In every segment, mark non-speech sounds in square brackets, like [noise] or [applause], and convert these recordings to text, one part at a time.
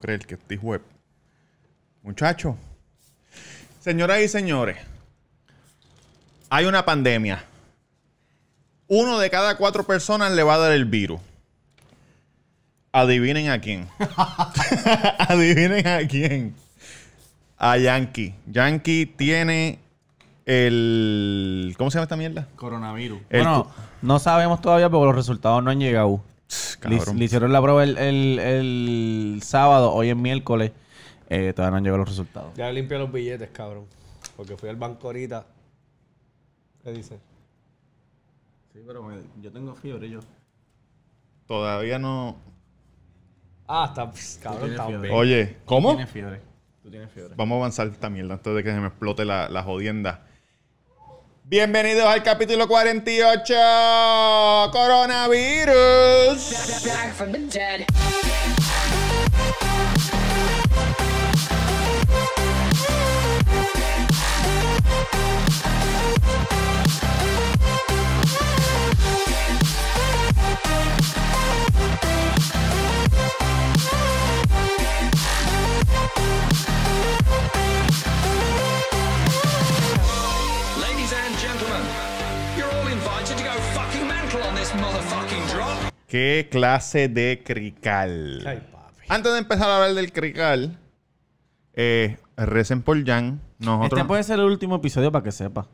creer que estoy web. Muchachos, señoras y señores, hay una pandemia. Uno de cada cuatro personas le va a dar el virus. Adivinen a quién. [laughs] Adivinen a quién. A Yankee. Yankee tiene el. ¿Cómo se llama esta mierda? Coronavirus. bueno, no sabemos todavía porque los resultados no han llegado. Le, hicieron la prueba el, sábado, hoy es miércoles. Eh, todavía no han los resultados. Ya limpié los billetes, cabrón. Porque fui al banco ahorita. ¿Qué dice? Sí, pero yo tengo fiebre yo. Todavía no. Ah, está. Cabrón, está Oye, ¿cómo? Tú tienes fiebre. Vamos a avanzar esta mierda antes de que se me explote la, la jodienda. Bienvenidos al capítulo 48, coronavirus. ¿Qué clase de crical? Antes de empezar a hablar del crical, eh, recen por Jan. Nosotros... Este puede ser el último episodio para que sepa.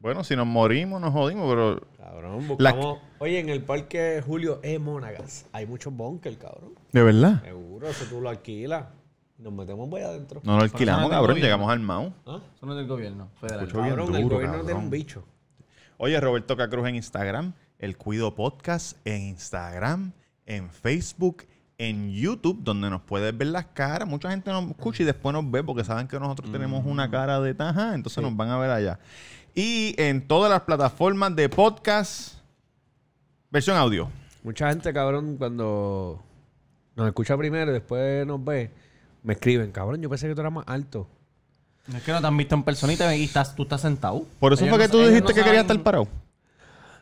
Bueno, si nos morimos, nos jodimos, pero. Cabrón, buscamos. Oye, en el parque Julio E. Mónagas hay muchos bunkers, cabrón. ¿De verdad? Seguro, eso tú lo alquilas. Nos metemos voy adentro. No lo alquilamos, cabrón. Llegamos al MAU. ¿Ah? Eso no es del gobierno federal. cabrón, el gobierno es tiene un bicho. Oye, Roberto Cacruz en Instagram el Cuido Podcast en Instagram, en Facebook, en YouTube, donde nos puedes ver las caras. Mucha gente nos escucha y después nos ve porque saben que nosotros tenemos una mm. cara de taja, entonces nos van a ver allá. Y en todas las plataformas de podcast, versión audio. Mucha gente, cabrón, cuando nos escucha primero y después nos ve, me escriben, cabrón, yo pensé que tú eras más alto. Es que no te han visto en personita y estás, tú estás sentado. Por eso fue que tú dijiste que querías estar parado.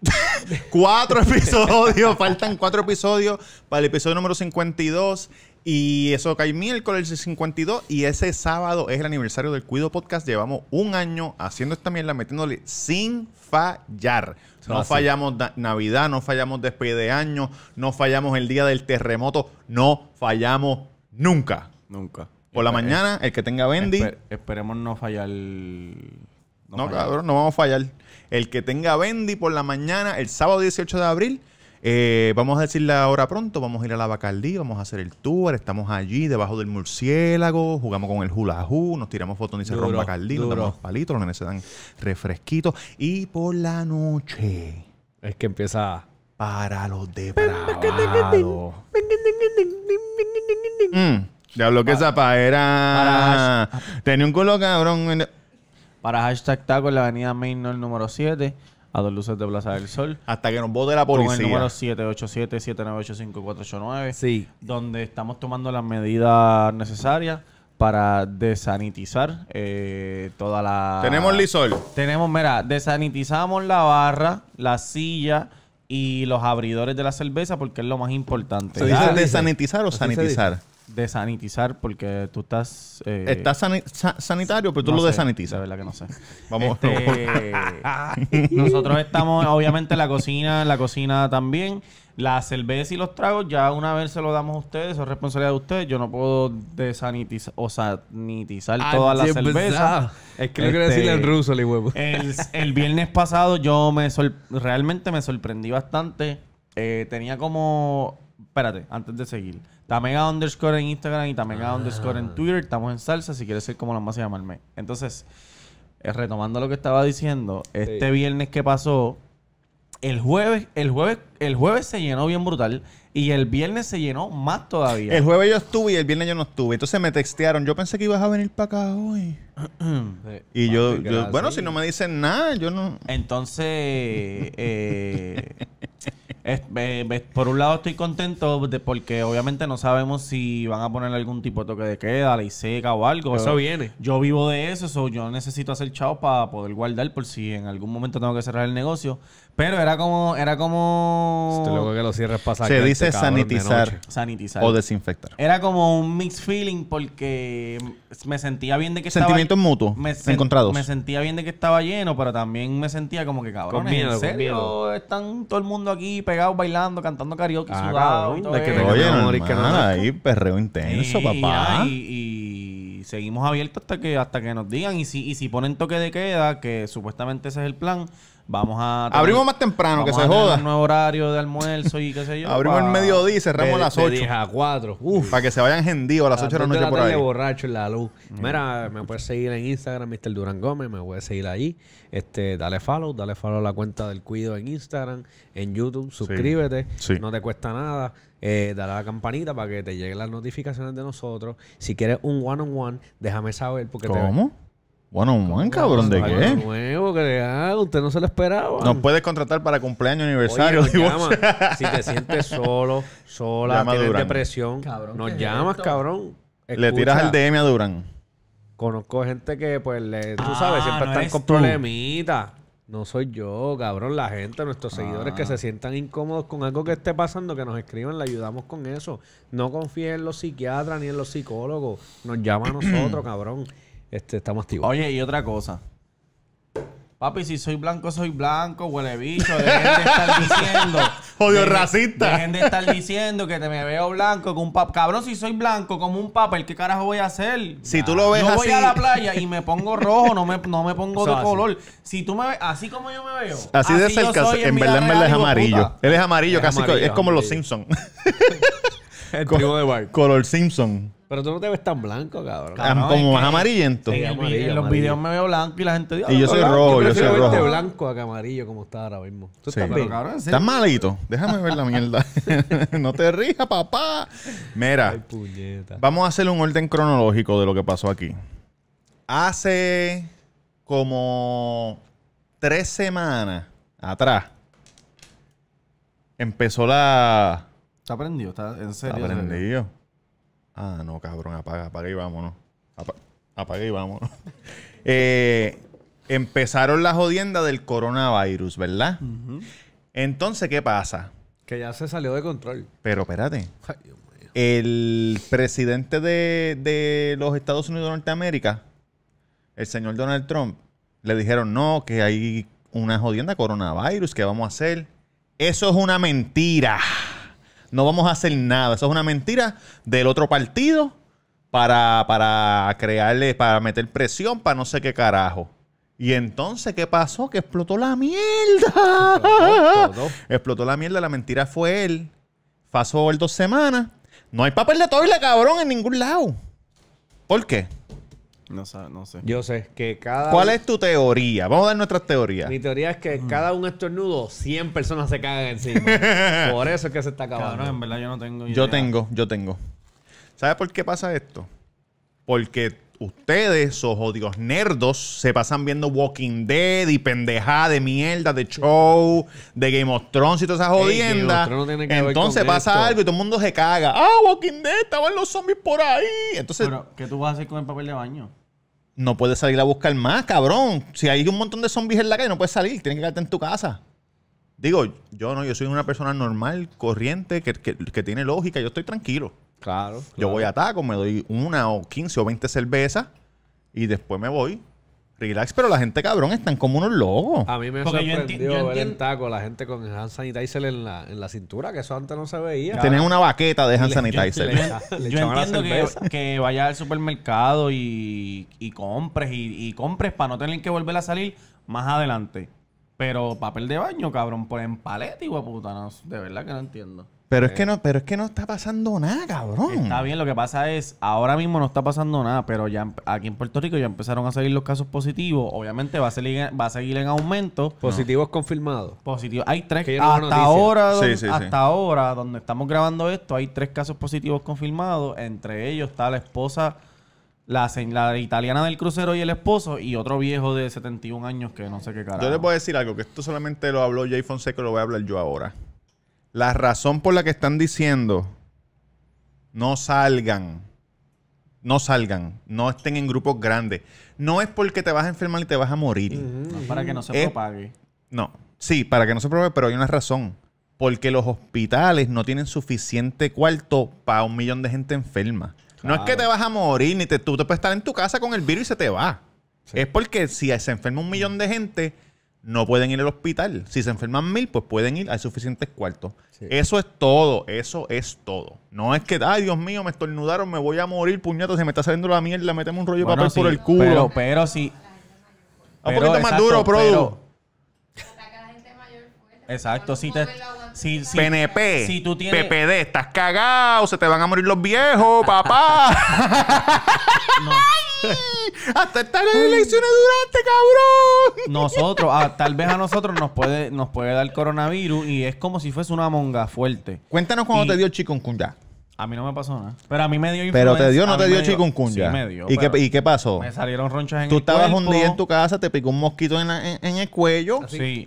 [laughs] cuatro episodios, faltan cuatro episodios para el episodio número 52. Y eso cae miércoles 52 y ese sábado es el aniversario del Cuido Podcast. Llevamos un año haciendo esta mierda, metiéndole sin fallar. No fallamos Navidad, no fallamos despedida de año, no fallamos el día del terremoto, no fallamos nunca. Nunca. Por la mañana, el que tenga Bendy. esperemos no fallar. No, cabrón, no vamos a fallar. El que tenga Bendy por la mañana, el sábado 18 de abril, vamos a decirle ahora pronto, vamos a ir a la Bacardí, vamos a hacer el tour, estamos allí debajo del murciélago, jugamos con el hula hoo, nos tiramos fotos y cerrón Bacardí, nos damos palitos, los nenes se dan refresquitos. Y por la noche... Es que empieza... Para los de ya lo que esa era... Tenía un culo cabrón para hashtag taco en la avenida Mainor número 7 a dos luces de Plaza del Sol. Hasta que nos vote la policía. Con el número 787 798 Sí. Donde estamos tomando las medidas necesarias para desanitizar eh, toda la... Tenemos lisol. Tenemos, mira, desanitizamos la barra, la silla y los abridores de la cerveza porque es lo más importante. ¿Se dice desanitizar o sanitizar? desanitizar porque tú estás... Eh, estás sanitario, pero tú lo desanitizas. verdad que no sé. [laughs] Vamos. Este, [laughs] nosotros estamos, obviamente, la cocina, la cocina también. La cerveza y los tragos ya una vez se lo damos a ustedes, es responsabilidad de ustedes. Yo no puedo desanitizar o sanitizar ah, toda la cerveza. Es quiero decirle este, ruso, el huevo. El, viernes pasado yo me realmente me sorprendí bastante. Eh, tenía como... Espérate, antes de seguir mega underscore en Instagram y también ah. underscore en Twitter. Estamos en salsa si quieres ser como la más llamarme. Entonces, eh, retomando lo que estaba diciendo, este viernes que pasó, el jueves, el jueves, el jueves se llenó bien brutal y el viernes se llenó más todavía. El jueves yo estuve y el viernes yo no estuve. Entonces me textearon, yo pensé que ibas a venir para acá hoy. [clears throat] [clears throat] y yo, yo bueno, si no me dicen nada, yo no. Entonces, eh, [laughs] por un lado estoy contento de, porque obviamente no sabemos si van a poner algún tipo de toque de queda, La seca o algo. Eso viene. Yo vivo de eso, yo necesito hacer chao para poder guardar por si en algún momento tengo que cerrar el negocio. Pero era como, era como. Este Se dice sanitizar. sanitizar. O desinfectar. Era como un mixed feeling porque me sentía bien de que Sentimientos mutuos. Me encontrados. Me sentía bien de que estaba lleno, pero también me sentía como que cabrón. ¿En serio? Están todo el mundo aquí pegados, bailando, cantando karaoke, ah, Y todo que Oye, ahí perreo intenso, papá. y, seguimos abiertos hasta que hasta que nos digan y si y si ponen toque de queda que supuestamente ese es el plan Vamos a. Abrimos más temprano, que se joda. Un nuevo horario de almuerzo y qué sé yo. [laughs] Abrimos el mediodía y cerramos a las 8. a 4. Para que se vayan gendidos a las 8 de la noche por ahí. borracho la luz. Mm. Mira, me puedes seguir en Instagram, Mr. Durán Gómez. Me puedes seguir ahí Este, dale follow, dale follow a la cuenta del Cuido en Instagram, en YouTube. Suscríbete. No te cuesta nada. Eh, dale a la campanita para que te lleguen las notificaciones de nosotros. Si quieres un one-on-one, déjame saber. Porque ¿Cómo? Bueno, un buen cabrón, ¿de qué? nuevo que usted no se lo esperaba. Nos puedes contratar para cumpleaños, aniversario. si te sientes solo, sola, tienes depresión, nos llamas, cabrón. Le tiras el DM a Durán. Conozco gente que, pues, tú ah, sabes, siempre no están con problemitas. No soy yo, cabrón, la gente, nuestros seguidores que ah. se sientan incómodos con algo que esté pasando, que nos escriban, le ayudamos con eso. No confíen en los psiquiatras ni en los psicólogos. Nos llama a nosotros, [clears throat] cabrón. Este, estamos activos. Oye, y otra cosa. Papi, si soy blanco, soy blanco, huele bicho. Dejen de estar [laughs] diciendo. Jodio racista. Dejen de estar diciendo que te me veo blanco con un papel. Cabrón, si soy blanco como un papel, ¿qué carajo voy a hacer? Si tú lo ves yo voy a la playa y me pongo rojo, no me, no me pongo [laughs] de color. Si tú me así como yo me veo. Así, de cerca, en, verdad, en verdad es amarillo. Él es amarillo, casi es como los Simpsons. [laughs] El de Color Simpson. Pero tú no te ves tan blanco, cabrón. como más amarillento. En, los videos me veo blanco y la gente dice. Y yo ah, soy rojo, yo, yo soy este rojo. blanco a amarillo como está ahora mismo. Tú estás bien. Estás malito. Déjame ver la mierda. [laughs] no te rijas, papá. Mira, vamos a hacer un orden cronológico de lo que pasó aquí. Hace como tres semanas atrás empezó la. Está prendido, está en serio. Está prendido. Ah, no, cabrón, apaga, apaga y vámonos. apaga y vámonos. [laughs] Eh, empezaron la jodienda del coronavirus, ¿verdad? Entonces, ¿qué pasa? Que ya se salió de control. Pero espérate. El presidente de, de los Estados Unidos de Norteamérica, el señor Donald Trump, le dijeron, no, que hay una jodienda coronavirus, ¿qué vamos a hacer? Eso es una mentira no vamos a hacer nada. Eso es una mentira del otro partido para, para crearle, para meter presión, para no sé qué carajo. Y entonces, ¿qué pasó? Que explotó la mierda. Explotó, [laughs] la mierda, la mentira fue él. Pasó el dos semanas. No hay papel de la cabrón, en ningún lado. ¿Por qué? No, no sé. Yo sé que cada. ¿Cuál es tu teoría? Vamos a dar nuestras teorías. Mi teoría es que cada un estornudo, 100 personas se cagan encima. [laughs] por eso es que se está acabando. en verdad yo no tengo. Yo tengo, yo tengo. ¿Sabes por qué pasa esto? Porque ustedes, odios nerdos, se pasan viendo Walking Dead y pendejada de mierda, de show, de Game of Thrones y todas esas jodiendas. No Entonces pasa algo y todo el mundo se caga. ¡Ah, Walking Dead! Estaban los zombies por ahí. Entonces, Pero, ¿qué tú vas a hacer con el papel de baño? No puedes salir a buscar más, cabrón. Si hay un montón de zombies en la calle, no puedes salir. Tienes que quedarte en tu casa. Digo, yo no, yo soy una persona normal, corriente, que tiene lógica. Yo estoy tranquilo. Claro, Yo voy a taco, me doy una o quince o 20 cervezas y después me voy. Relax, pero la gente cabrón están como unos locos. A mí me sorprendió ver en taco la gente con hand sanitizer en la, en la cintura, que eso antes no se veía. Tienen una baqueta de hand sanitizer. yo, entiendo que, vaya vayas al supermercado y, compres y, compres para no tener que volver a salir más adelante. Pero papel de baño, cabrón, ponen pues paleta y puta, de verdad que no entiendo. Pero es eh. que no, pero es que no está pasando nada, cabrón. Está bien, lo que pasa es, ahora mismo no está pasando nada, pero ya em, aquí en Puerto Rico ya empezaron a salir los casos positivos. Obviamente va a seguir, va a seguir en aumento. Positivos confirmados. Positivos. Hay tres. hasta ahora, hasta ahora, donde estamos grabando esto, hay tres casos positivos confirmados. Entre ellos está la esposa, la, italiana del crucero y el esposo, y otro viejo de 71 años que no sé qué carajo. Yo les voy a decir algo, que esto solamente lo habló Jay Fonseca lo voy a hablar yo ahora la razón por la que están diciendo no salgan, no salgan, no estén en grupos grandes, no es porque te vas a enfermar y te vas a morir. No, para que no se propague. No, sí, para que no se propague, pero hay una razón. Porque los hospitales no tienen suficiente cuarto para un millón de gente enferma. No es que te vas a morir, ni te, tú te puedes estar en tu casa con el virus y se te va. Es porque si se enferma un millón de gente, no pueden ir al hospital. Si se enferman mil, pues pueden ir, hay suficientes cuartos. Eso es todo, eso es todo. No es que, ay, Dios mío, me estornudaron, me voy a morir, puñetas, se me está saliendo la mierda, meteme un rollo de papel por el culo. Pero, pero sí. Un más exacto, duro, Exacto, si te. Si, si, PNP, si tú tienes... PPD, estás cagado, se te van a morir los viejos, papá. [laughs] no. [laughs] ¡Hasta estar en elecciones durante, cabrón! Nosotros, ah, tal vez a nosotros nos puede, nos puede dar coronavirus y es como si fuese una monga fuerte. Cuéntanos cuando te dio chikungunya. A mí no me pasó nada. Pero a mí me dio Pero te dio, no te dio chikungunya. me dio. ¿Y, qué, ¿Y qué pasó? Me salieron ronchas en Tú estabas un día en tu casa, te picó un mosquito en el cuello. Sí.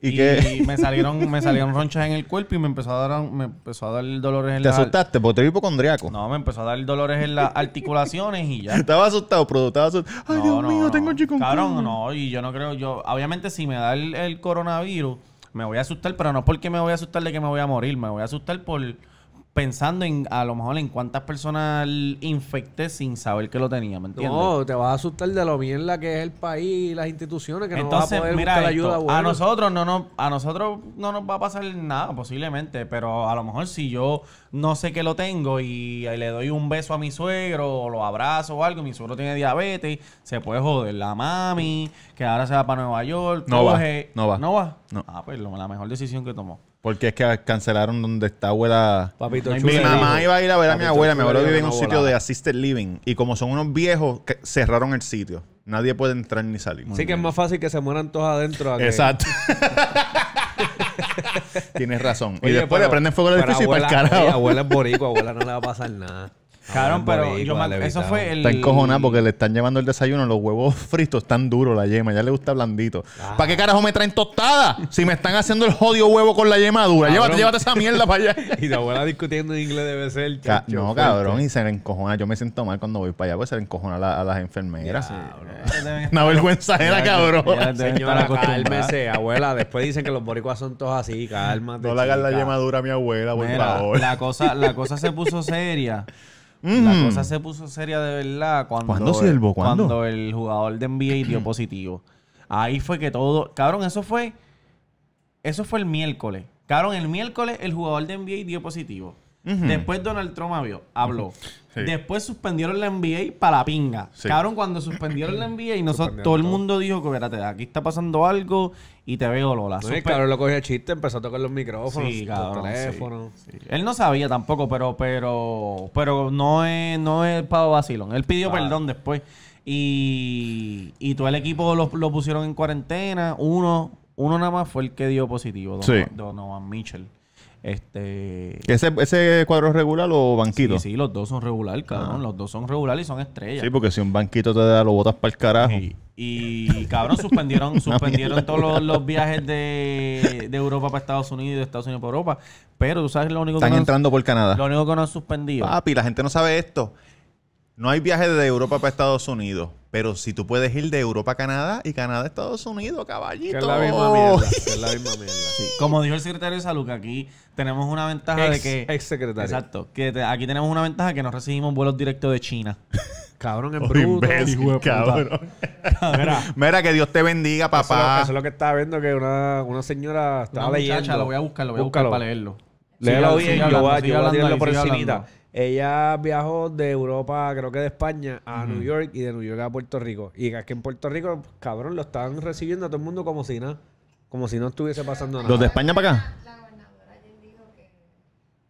¿Y, [laughs] me salieron me salieron ronchas en el cuerpo y me empezó a dar me empezó a dar dolores en ¿Te asustaste? Porque te vi hipocondriaco. No, me empezó a dar dolores en las articulaciones y ya. [laughs] Estaba asustado, pero estaba asustado. Ay, Dios mío, no. tengo chico Cabrón, no, y yo no creo, yo obviamente si me da el coronavirus me voy a asustar, pero no porque me voy a asustar de que me voy a morir, me voy a asustar por pensando en a lo mejor en cuántas personas infecté sin saber que lo tenía, ¿me entiendes? No, te vas a asustar de lo bien la que es el país y las instituciones que Entonces, no a poder mira ayuda A nosotros no nos, a nosotros no nos va a pasar nada posiblemente, pero a lo mejor si yo no sé que lo tengo y, eh, le doy un beso a mi suegro o lo abrazo o algo, mi suegro tiene diabetes, se puede joder la mami, que ahora se va para Nueva York, no va, no va. No va. Ah, pues la mejor decisión que tomó. Porque es que cancelaron donde está abuela. mi mamá iba a ir a ver a mi abuela. Mi abuela vive en un sitio de assisted living. Y como son unos viejos, cerraron el sitio. Nadie puede entrar ni salir. Así que es más fácil que se mueran todos adentro. Exacto. [laughs] Tienes razón. y después le prenden fuego al edificio y para el carajo. abuela es borico, abuela no le va a pasar nada. Cabrón, pero eso fue el... Está encojonada porque le están llevando el desayuno. Los huevos fritos están duros, la yema. Ya le gusta blandito. Ah. ¿Para qué carajo me traen tostada? Si me están haciendo el jodido huevo con la yema dura. Llévate, llévate esa mierda para allá. [laughs] y la abuela discutiendo en inglés debe ser... Ca no, cabrón. Y se le encojona. Yo me siento mal cuando voy para allá porque se le encojona a, las enfermeras. [laughs] Una vergüenza era, cabrón. Señora, cálmese, abuela. Después dicen que los boricuas son todos así. Cálmate. No le hagas la yema dura a mi abuela, por favor. La cosa, la cosa se puso seria. [laughs] La cosa se puso seria de verdad cuando, cuando el jugador de NBA dio positivo. Ahí fue que todo. Cabrón, eso fue. Eso fue el miércoles. Cabrón, el miércoles el jugador de NBA dio positivo. Después Donald Trump habló. Después suspendieron la NBA para la pinga. Cabrón, cuando suspendieron la NBA y nosotros, todo el mundo dijo que, espérate, aquí está pasando algo y te veo Lola. Sí, cabrón lo cogió el chiste, empezó a tocar los micrófonos, sí, cabrón, Él no sabía tampoco, pero, pero, pero no es, no es Vacilón. Él pidió perdón después. Y, y todo el equipo lo, pusieron en cuarentena. Uno, uno nada más fue el que dio positivo, Donovan Mitchell. Este... ¿Ese, cuadro es regular o banquito? Sí, los dos son regular, cabrón. Ah. Los dos son regular y son estrellas. Sí, porque si un banquito te da, lo botas para el carajo. Y, cabrón, suspendieron, [laughs] suspendieron todos los, viajes de, Europa para Estados Unidos de Estados Unidos para Europa. Pero tú sabes lo único Están que. Están entrando por Canadá. Lo único que no han suspendido. Papi, la gente no sabe esto. No hay viajes de Europa para Estados Unidos. Pero si tú puedes ir de Europa a Canadá y Canadá a Estados Unidos, caballito. Oh. [laughs] es la misma mierda. es la misma mierda. Como dijo el secretario de salud, que aquí tenemos una ventaja de que. Ex secretario. Exacto. aquí tenemos una ventaja de que no recibimos vuelos directos de China. [laughs] Cabrón, es oh, bruto. Imbécil, hijo de cabrón. [laughs] Mira, que Dios te bendiga, papá. Eso, es lo que estaba viendo, que una, señora estaba una leyendo. lo voy a buscar, lo voy a buscar para leerlo. Léelo bien, yo voy a tirarlo por encimita. Ella viajó de Europa, creo que de España, a New York y de New York a Puerto Rico. Y es que en Puerto Rico, cabrón, lo están recibiendo a todo el mundo como si nada. Como si no estuviese pasando nada. ¿Los de España para acá? La gobernadora ayer dijo que,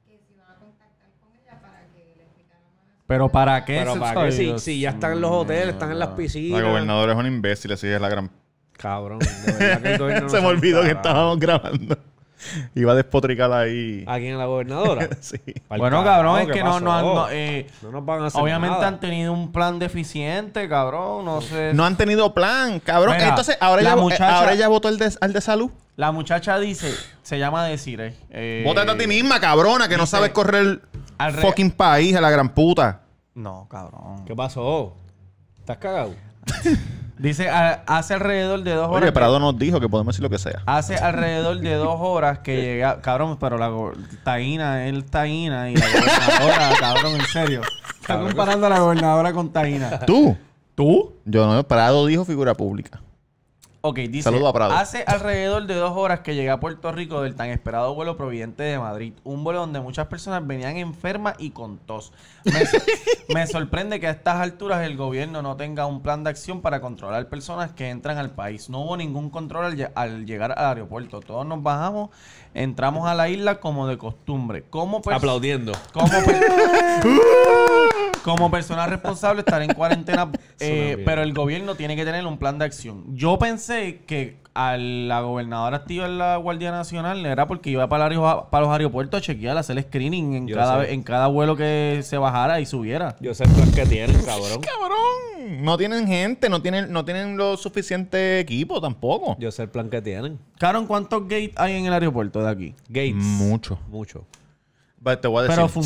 se iban a contactar con ella para que le explicara ¿Pero para qué? Pero para si, ya están en los hoteles, están en las piscinas. La gobernadora es un imbécil, así es la gran... Cabrón, [laughs] Se me olvidó que estábamos grabando. [laughs] Iba a despotricar ahí. ¿Aquí quién? la gobernadora? [laughs] sí. Bueno, cabrón, es que no, eh, no, nos van a hacer Obviamente han tenido un plan deficiente, cabrón. No sé. No han tenido plan, cabrón. Entonces, ahora ella, eh, ahora ella votó el de, al de salud. La muchacha dice, se llama decir: Eh, Vótate a ti misma, cabrona, que no sabes correr al fucking país, a la gran puta. No, cabrón. ¿Qué pasó? ¿Estás cagado? [laughs] Dice, hace alrededor de dos horas. Oye, Prado nos dijo que podemos decir lo que sea. Hace alrededor de dos horas que llega. Cabrón, pero la Taína, él Taína y la gobernadora, [laughs] cabrón, en serio. Está comparando a la gobernadora con Taína. ¿Tú? ¿Tú? Yo no, Prado dijo figura pública. Ok, dice, a hace alrededor de dos horas que llegué a Puerto Rico del tan esperado vuelo proveniente de Madrid. Un vuelo donde muchas personas venían enfermas y con tos. Me, [laughs] sorprende que a estas alturas el gobierno no tenga un plan de acción para controlar personas que entran al país. No hubo ningún control al, llegar al aeropuerto. Todos nos bajamos, entramos a la isla como de costumbre. Como Aplaudiendo. Como [laughs] [laughs] como persona responsable estar en cuarentena, [laughs] eh, pero el gobierno tiene que tener un plan de acción. Yo pensé que a la gobernadora activa en la Guardia Nacional era porque iba para, los aeropuertos a chequear, a hacer screening en cada, en cada vuelo que se bajara y subiera. Yo sé el plan que tienen, cabrón. ¡Cabrón! No tienen gente, no tienen, no tienen lo suficiente equipo tampoco. Yo sé el plan que tienen. Caron, ¿cuántos gates hay en el aeropuerto de aquí? Gates. Mucho. Mucho te voy a decir. Pero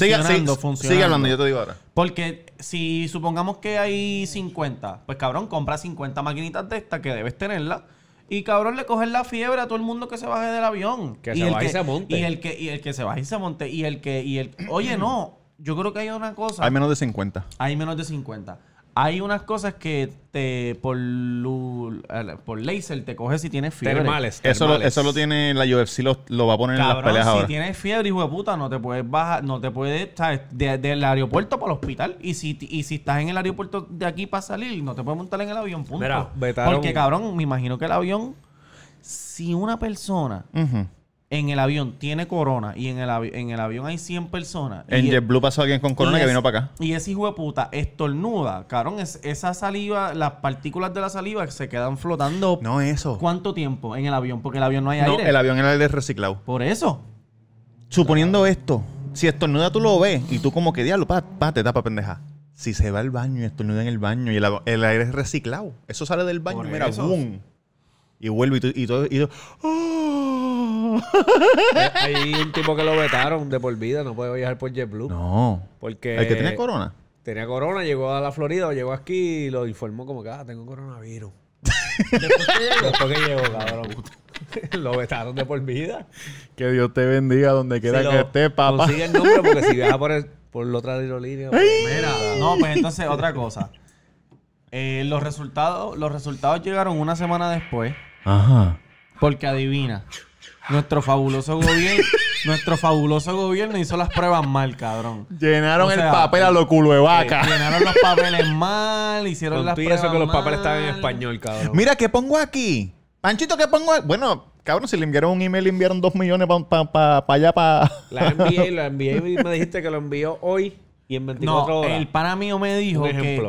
sigue, hablando, yo te digo ahora. Porque si supongamos que hay 50, pues cabrón, compra 50 maquinitas de estas que debes tenerla. Y cabrón, le coges la fiebre a todo el mundo que se baje del avión. Que y el que, y se monte. Y el que, el que se baje y se monte. Y el que, y el. Oye, no. Yo creo que hay una cosa. Hay menos de 50. Hay menos de 50 hay unas cosas que te por, por laser te coge si tienes fiebre. Termales, Eso, lo, eso lo tiene la UFC, lo, lo va a poner en las peleas si Si tienes fiebre, hijo de puta, no te puedes bajar, no te puedes ¿sabes? del aeropuerto para el hospital. Y si, si estás en el aeropuerto de aquí para salir, no te puedes montar en el avión, punto. Porque, cabrón, me imagino que el avión, si una persona en el avión tiene corona y en el, en el avión hay 100 personas. En e-, JetBlue pasó alguien con corona que vino para acá. Y ese hijo de puta estornuda, cabrón, es, esa saliva, las partículas de la saliva se quedan flotando. No, eso. ¿Cuánto tiempo en el avión? Porque el avión no hay aire. no, el avión era el aire reciclado. Por eso. Suponiendo esto, si estornuda tú lo ves y tú como que diablo, pa, pa, te tapa pendeja. Si se va al baño y estornuda en el baño y el, aire es reciclado, eso sale del baño, mira, boom. Y vuelve y y todo, y todo, oh. ¡Ah! [laughs] Hay un tipo que lo vetaron de por vida, no puede viajar por JetBlue. No. Porque. El que tiene corona. Tenía corona, llegó a la Florida, o llegó aquí y lo informó como que, ah, tengo coronavirus. [laughs] Después que llegó, [laughs] lo vetaron de por vida. Que Dios te bendiga donde quiera que esté, papá. Consigue el nombre porque si viaja por, el, por la otra aerolínea. Pues, no, pues entonces otra cosa. Eh, los, resultados, los resultados llegaron una semana después. Ajá. Porque adivina. Nuestro fabuloso gobierno, [laughs] nuestro fabuloso gobierno hizo las pruebas mal, cabrón. Llenaron el papel a eh, lo culo de vaca. Eh, llenaron los papeles mal, hicieron las pruebas eso que los papeles estaban en español, cabrón. Mira, ¿qué pongo aquí? Panchito, ¿qué pongo aquí? Bueno, cabrón, si le enviaron un email, le enviaron dos millones para allá, para... La envié, [laughs] la envié y me dijiste que lo envió hoy y en 24 no, horas. el pana mío me dijo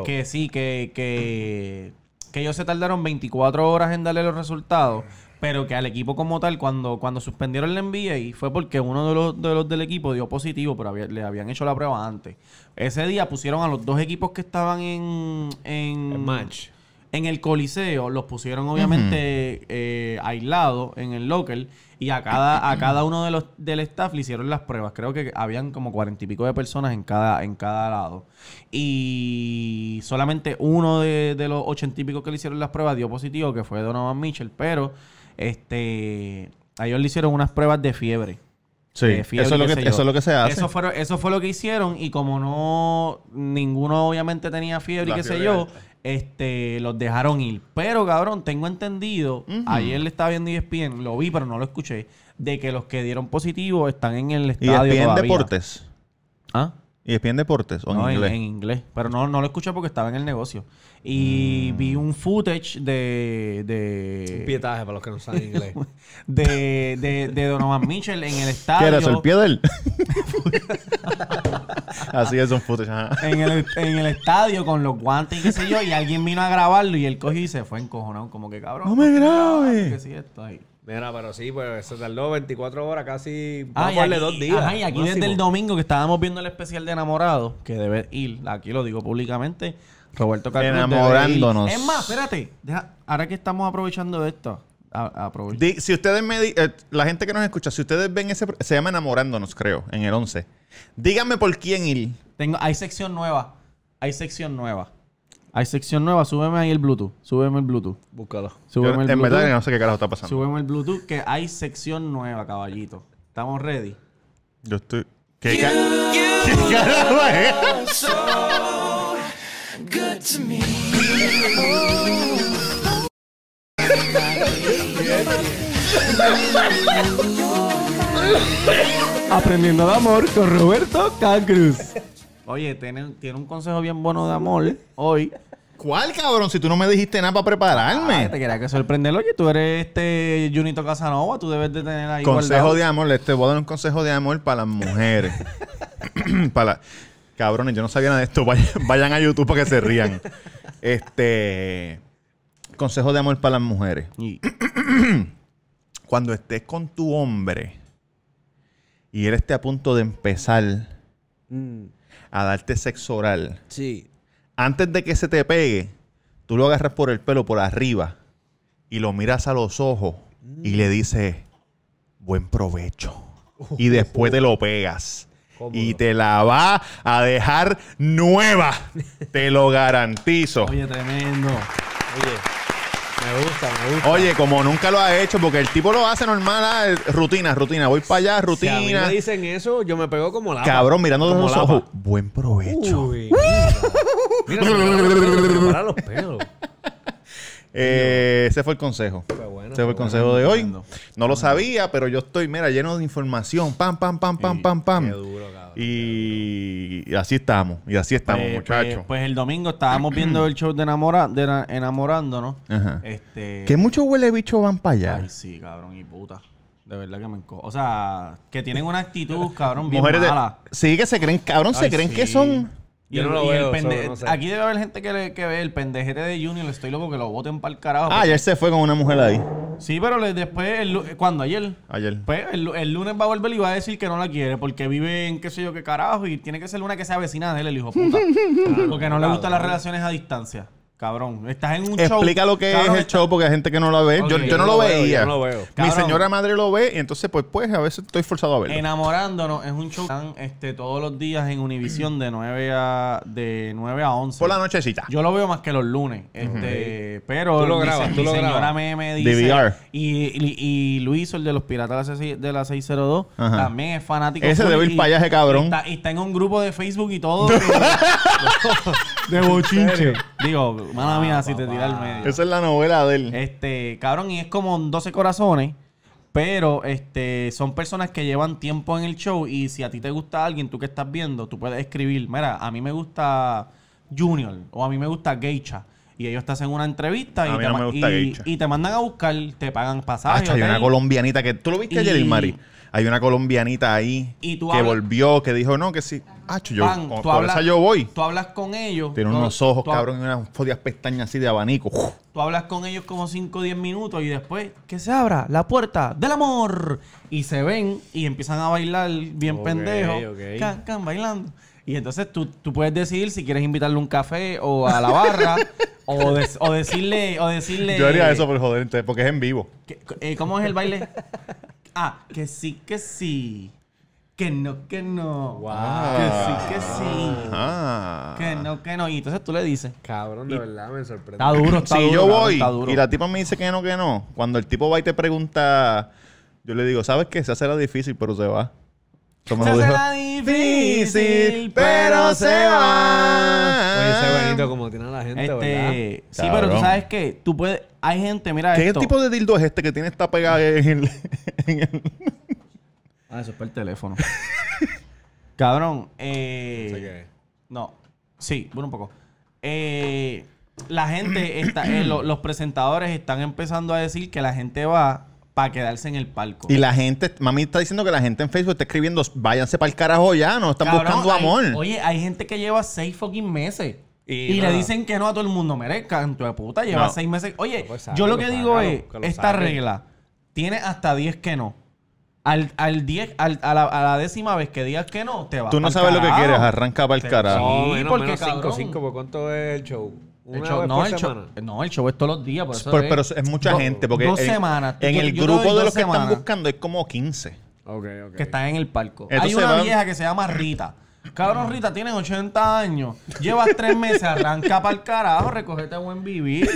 que, sí, que, que, que ellos se tardaron 24 horas en darle los resultados pero que al equipo como tal, cuando, cuando suspendieron el NBA, fue porque uno de los, de los del equipo dio positivo, pero le habían hecho la prueba antes. Ese día pusieron a los dos equipos que estaban en... En el match. En el coliseo, los pusieron obviamente eh, aislados en el local y a cada, a cada uno de los del staff le hicieron las pruebas. Creo que habían como cuarenta y pico de personas en cada, en cada lado. Y solamente uno de, de los ochenta y pico que le hicieron las pruebas dio positivo, que fue Donovan Mitchell, pero este, a ellos le hicieron unas pruebas de fiebre. Sí, de fiebre, eso, es lo que, se hace. Eso fue, lo que hicieron y como no, ninguno obviamente tenía fiebre y qué sé yo, este, los dejaron ir. Pero, cabrón, tengo entendido, ayer le estaba viendo ESPN, lo vi, pero no lo escuché, de que los que dieron positivo están en el e estadio. Deportes? ¿Ah? ¿Y ESPN Deportes o en no, inglés? En, en, inglés. Pero no, no lo escuché porque estaba en el negocio. Y mm. vi un footage de... de un pietaje para los que no saben inglés. [laughs] de, de, de, Donovan Mitchell en el [laughs] estadio. ¿Qué era el pie de él? [laughs] Así es un footage. En, el, en el estadio con los guantes y qué sé yo. Y alguien vino a grabarlo y él cogió y se fue encojonado. Como que cabrón. ¡No me grabes! ¿Qué es esto ahí? Mira, pero sí, pues se tardó 24 horas, casi ah, a darle dos días. Ajá, aquí desde el domingo que estábamos viendo el especial de enamorados, que debe ir, aquí lo digo públicamente, Roberto Carlos. Enamorándonos. Es más, espérate, ahora que estamos aprovechando de esto. aprovechando. si ustedes me eh, la gente que nos escucha, si ustedes ven ese se llama enamorándonos, creo, en el 11. Díganme por quién ir. Tengo hay sección nueva. Hay sección nueva. Hay sección nueva, súbeme ahí el Bluetooth. Súbeme el Bluetooth. Búscalo. Súbeme el Bluetooth. En verdad, no sé qué carajo está pasando. Súbeme el Bluetooth, que hay sección nueva, caballito. ¿Estamos ready? Yo estoy. ¿Qué, ca... [laughs] ¿Qué carajo es? Aprendiendo de amor con Roberto Cacruz. Oye, tiene, tiene un consejo bien bueno de amor ¿eh? hoy ¿Cuál, cabrón? Si tú no me dijiste nada para prepararme. Ah, te quería que sorprenderlo. Oye, tú eres este Junito Casanova, tú debes de tener ahí. Consejo de amor, Le este, voy a dar un consejo de amor para las mujeres. [laughs] para Cabrones, yo no sabía nada de esto. Vayan, a YouTube para que se rían. Este. Consejo de amor para las mujeres. [clears throat] Cuando estés con tu hombre y eres esté a punto de empezar mm. a darte sexo oral. Sí antes de que se te pegue, tú lo agarras por el pelo por arriba y lo miras a los ojos y le dices, buen provecho. Uh. Y después te lo pegas. Y te la va a dejar nueva. te lo garantizo. Oye, tremendo. Oye, me gusta, me gusta. Oye, como nunca lo ha hecho, porque el tipo lo hace normal, ah, rutina, rutina. Voy para allá, rutina. Si me dicen eso, yo me pego como la. Cabrón, mirando los ojos. Buen provecho los pelos. [laughs] Eh, ese fue el consejo. ese fue el consejo de hoy. No lo sabía, pero yo estoy, mira, lleno de información. Pam, pam, pam, pam, pam, pam. y... así estamos. Y así estamos, pues, muchachos. Pues, pues, el domingo estábamos viendo el show de, Enamorándonos. Este, que muchos huele bicho van para allá. Ay, sí, cabrón, y puta. De verdad que me O sea, que tienen una actitud, cabrón, bien mala. Sí, que se creen, cabrón, se creen que son... Aquí debe haber gente que, ve el pendejete de Junior. Estoy loco que lo voten para el carajo. Ah, ayer se fue con una mujer ahí. Sí, pero después, ¿cuándo? ¿Ayer? Ayer. Pues el, lunes va a volver y va a decir que no la quiere porque vive en qué sé yo qué carajo y tiene que ser una que sea vecina de él, el hijo puta. [laughs] porque no le gustan las relaciones a distancia. Cabrón, estás en un show. Explica lo que es el show porque hay gente que no lo ve. yo, no lo, veía. Mi señora madre lo ve y entonces pues, pues a veces estoy forzado a verlo. Enamorándonos es un show están este, todos los días en Univisión de 9 a de 9 a 11. Por la nochecita. Yo lo veo más que los lunes. Este, pero tú lo grabas, mi, señora dice Y, Luis, el de los piratas de la 602, también es fanático. Ese debe ir cabrón. Y está, está, en un grupo de Facebook y todo. [laughs] de [laughs] bochinche. Digo, Mala ah, mía, si te tira el medio. Esa es la novela de él. Este, cabrón, y es como 12 corazones. Pero este, son personas que llevan tiempo en el show y si a ti te gusta alguien, tú que estás viendo, tú puedes escribir, mira, a mí me gusta Junior o a mí me gusta Geisha. Y ellos te en una entrevista y, te, mandan a buscar, te pagan pasajes. Ah, hay una colombianita que tú lo viste y, ayer, Mari hay una colombianita ahí que volvió, que dijo, no, que sí. Ah, yo, hablas, yo voy. Tú hablas con ellos. Tiene unos ojos, cabrón, y unas fodias pestañas así de abanico. Tú hablas con ellos como 5 o 10 minutos y después que se abra la puerta del amor. Y se ven y empiezan a bailar bien pendejos. pendejo. Can, bailando. Y entonces tú, tú, puedes decidir si quieres invitarle un café o a la barra [laughs] o, decirle, o decirle... Yo haría eso por joder, porque es en vivo. Eh, ¿Cómo es el baile? ah, que sí, que sí. Que no, que no. Wow. Que sí, que sí. Ah. Que no, que no. Y entonces tú le dices. Cabrón, de verdad me sorprende. Está duro, está si duro. Si yo voy y la tipa me dice que no, que no. Cuando el tipo va y te pregunta, yo le digo, ¿sabes qué? Se hace la difícil, pero se va. Esa será difícil, pero se va. Oye, ese bonito como tiene la gente, este, ¿verdad? Sí, pero tú sabes que tú puedes... Hay gente, mira ¿Qué tipo de dildo es este que tiene esta pegada en el... [laughs] Ah, eso es para el teléfono. Cabrón, eh... No. Sí, bueno, un poco. Eh, la gente está, eh, los presentadores están empezando a decir que la gente va para quedarse en el palco. Y la gente, mami está diciendo que la gente en Facebook está escribiendo, váyanse para el carajo ya, no están buscando amor. Oye, hay gente que lleva seis fucking meses. Y, le dicen que no a todo el mundo. Merezca, tu de puta, lleva seis meses. Oye, pues, yo lo que, digo es, esta regla tiene hasta diez que no. Al, al diez, a, la, décima vez que digas que no, te vas Tú no sabes lo que quieres, arranca para el carajo. sí, porque cinco, ¿Por pues, ¿cuánto es el show? no, el show, es todos los días. pero, es, mucha gente. Porque dos semanas. En el grupo de los que están buscando Es como 15. Que están en el palco. hay una vieja que se llama Rita. Cabrón, Rita, tienes 80 años. Llevas tres meses, arranca para el carajo, recogete a buen vivir.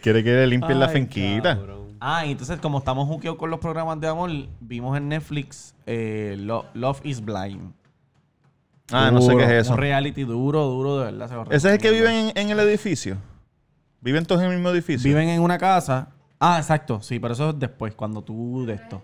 Quiere que le limpien la fenquita. Ah, entonces, como estamos juqueados con los programas de amor, vimos en Netflix eh, Love is Blind. Ah, no sé qué es eso. Un reality duro, duro, de verdad. ¿Ese es el que viven en, el edificio? ¿Viven todos en el mismo edificio? Viven en una casa. Ah, exacto. Sí, pero eso es después, cuando tú de esto.